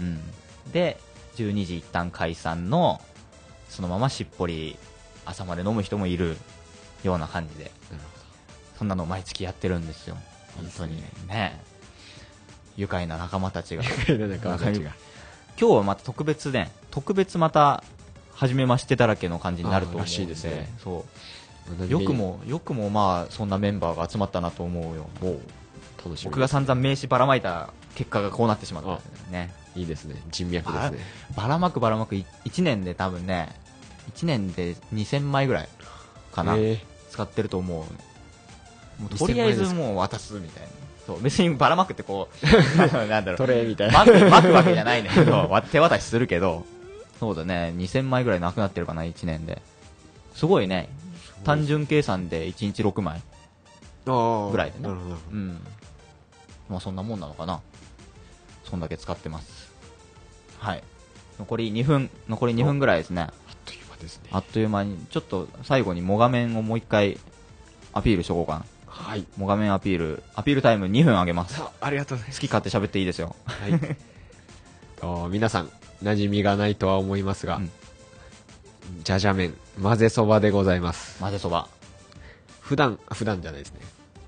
うん、で12時一旦解散のそのまましっぽり朝まで飲む人もいるような感じで、うん、そんなの毎月やってるんですよ本当にね、ね、愉快な仲間たちが [LAUGHS] 今日はまた特別で特別また初めましてだらけの感じになると思うらしいですねそうよくもよくもまあそんなメンバーが集まったなと思うよもう僕が散々名刺ばらまいた結果がこうなってしまったね。いいですね。人脈ですね。ばらまくばらまく、1年で多分ね、1年で2000枚ぐらいかな、使ってると思う。うとりあえずもう渡すみたいな。そう別にばらまくってこう、[LAUGHS] なんだろう。トレみたいな。まくわけじゃないんだけど、手 [LAUGHS] 渡しするけど、そうだね、2000枚ぐらいなくなってるかな、1年で。すごいね。単純計算で1日6枚ぐらいでね。うん。まあそんなもんなのかな。そんだけ使ってますはい残り2分残り2分ぐらいですねあっという間ですねあっという間にちょっと最後にもガメンをもう一回アピールしとこうかなはいもがめアピールアピールタイム2分あげますありがとうございま好き勝手喋っていいですよ、はい、と [LAUGHS] 皆さん馴染みがないとは思いますが、じゃじゃ麺混ぜそばでございます混ぜそば普段普段じゃないですね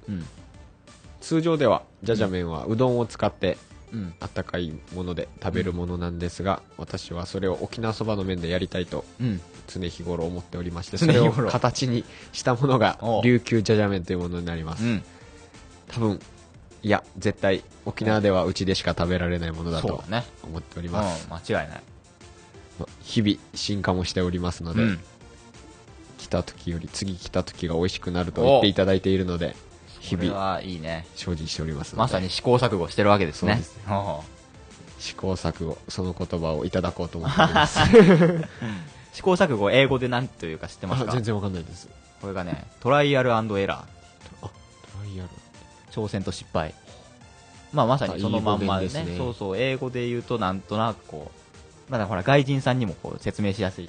うん通常ではじゃじゃ麺はうどんを使ってうん、あったかいもので食べるものなんですが、うん、私はそれを沖縄そばの麺でやりたいと常日頃思っておりまして、それを形にしたものが琉球じゃじゃ麺というものになります、うん、多分いや絶対沖縄ではうちでしか食べられないものだと思っております、ね、間違いない日々進化もしておりますので、来た時より次来た時が美味しくなると言っていただいているので日々いいね精進しておりますまさに試行錯誤してるわけですねですね試行錯誤その言葉をいただこうと思っております [LAUGHS] 試行錯誤英語で何というか知ってますか全然わかんないですこれがねトライアルエラーあトライアル挑戦と失敗まあまさにそのまんまでね、ね、そうそう英語で言うとなんとなくこうまだほら外人さんにもこう説明しやすい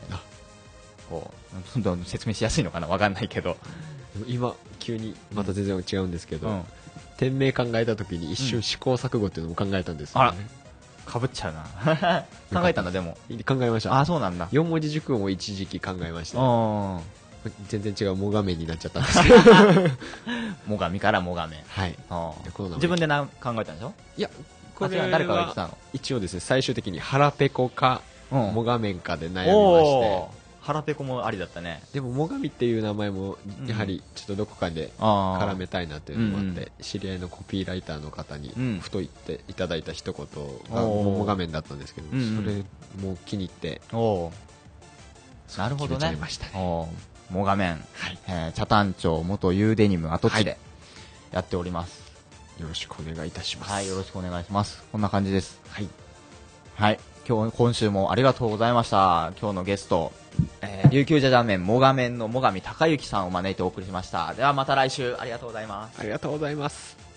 こうどんどん説明しやすいのかなわかんないけど今急にまた全然違うんですけど、うん、店名考えた時に一瞬試行錯誤っていうのも考えたんですよね、うん、かぶっちゃうな [LAUGHS] 考えたんだでも考えましたあそうなんだ4文字熟語を一時期考えました全然違う最上になっちゃったんですけど最上から最上はい自分でな考えたんでしょいやこれは誰かが言ってたの一応ですね最終的に腹ペコか、うん、最上かで悩みまして腹ペコもありだったねでも最上っていう名前もやはりちょっとどこかで絡めたいなていうのもあって、知り合いのコピーライターの方にふと言っていただいた一言が最上面だったんですけど、それも気に入ってなるほどねも画面、ん、え茶町元ユーデニム跡地でやっております、よろしくお願いいたしますはいよろしくお願いしますこんな感じですはい、はい、今日今週もありがとうございました今日のゲストえー、琉球じゃじゃ麺もがめんの最上隆之さんを招いてお送りしましたではまた来週ありがとうございますありがとうございます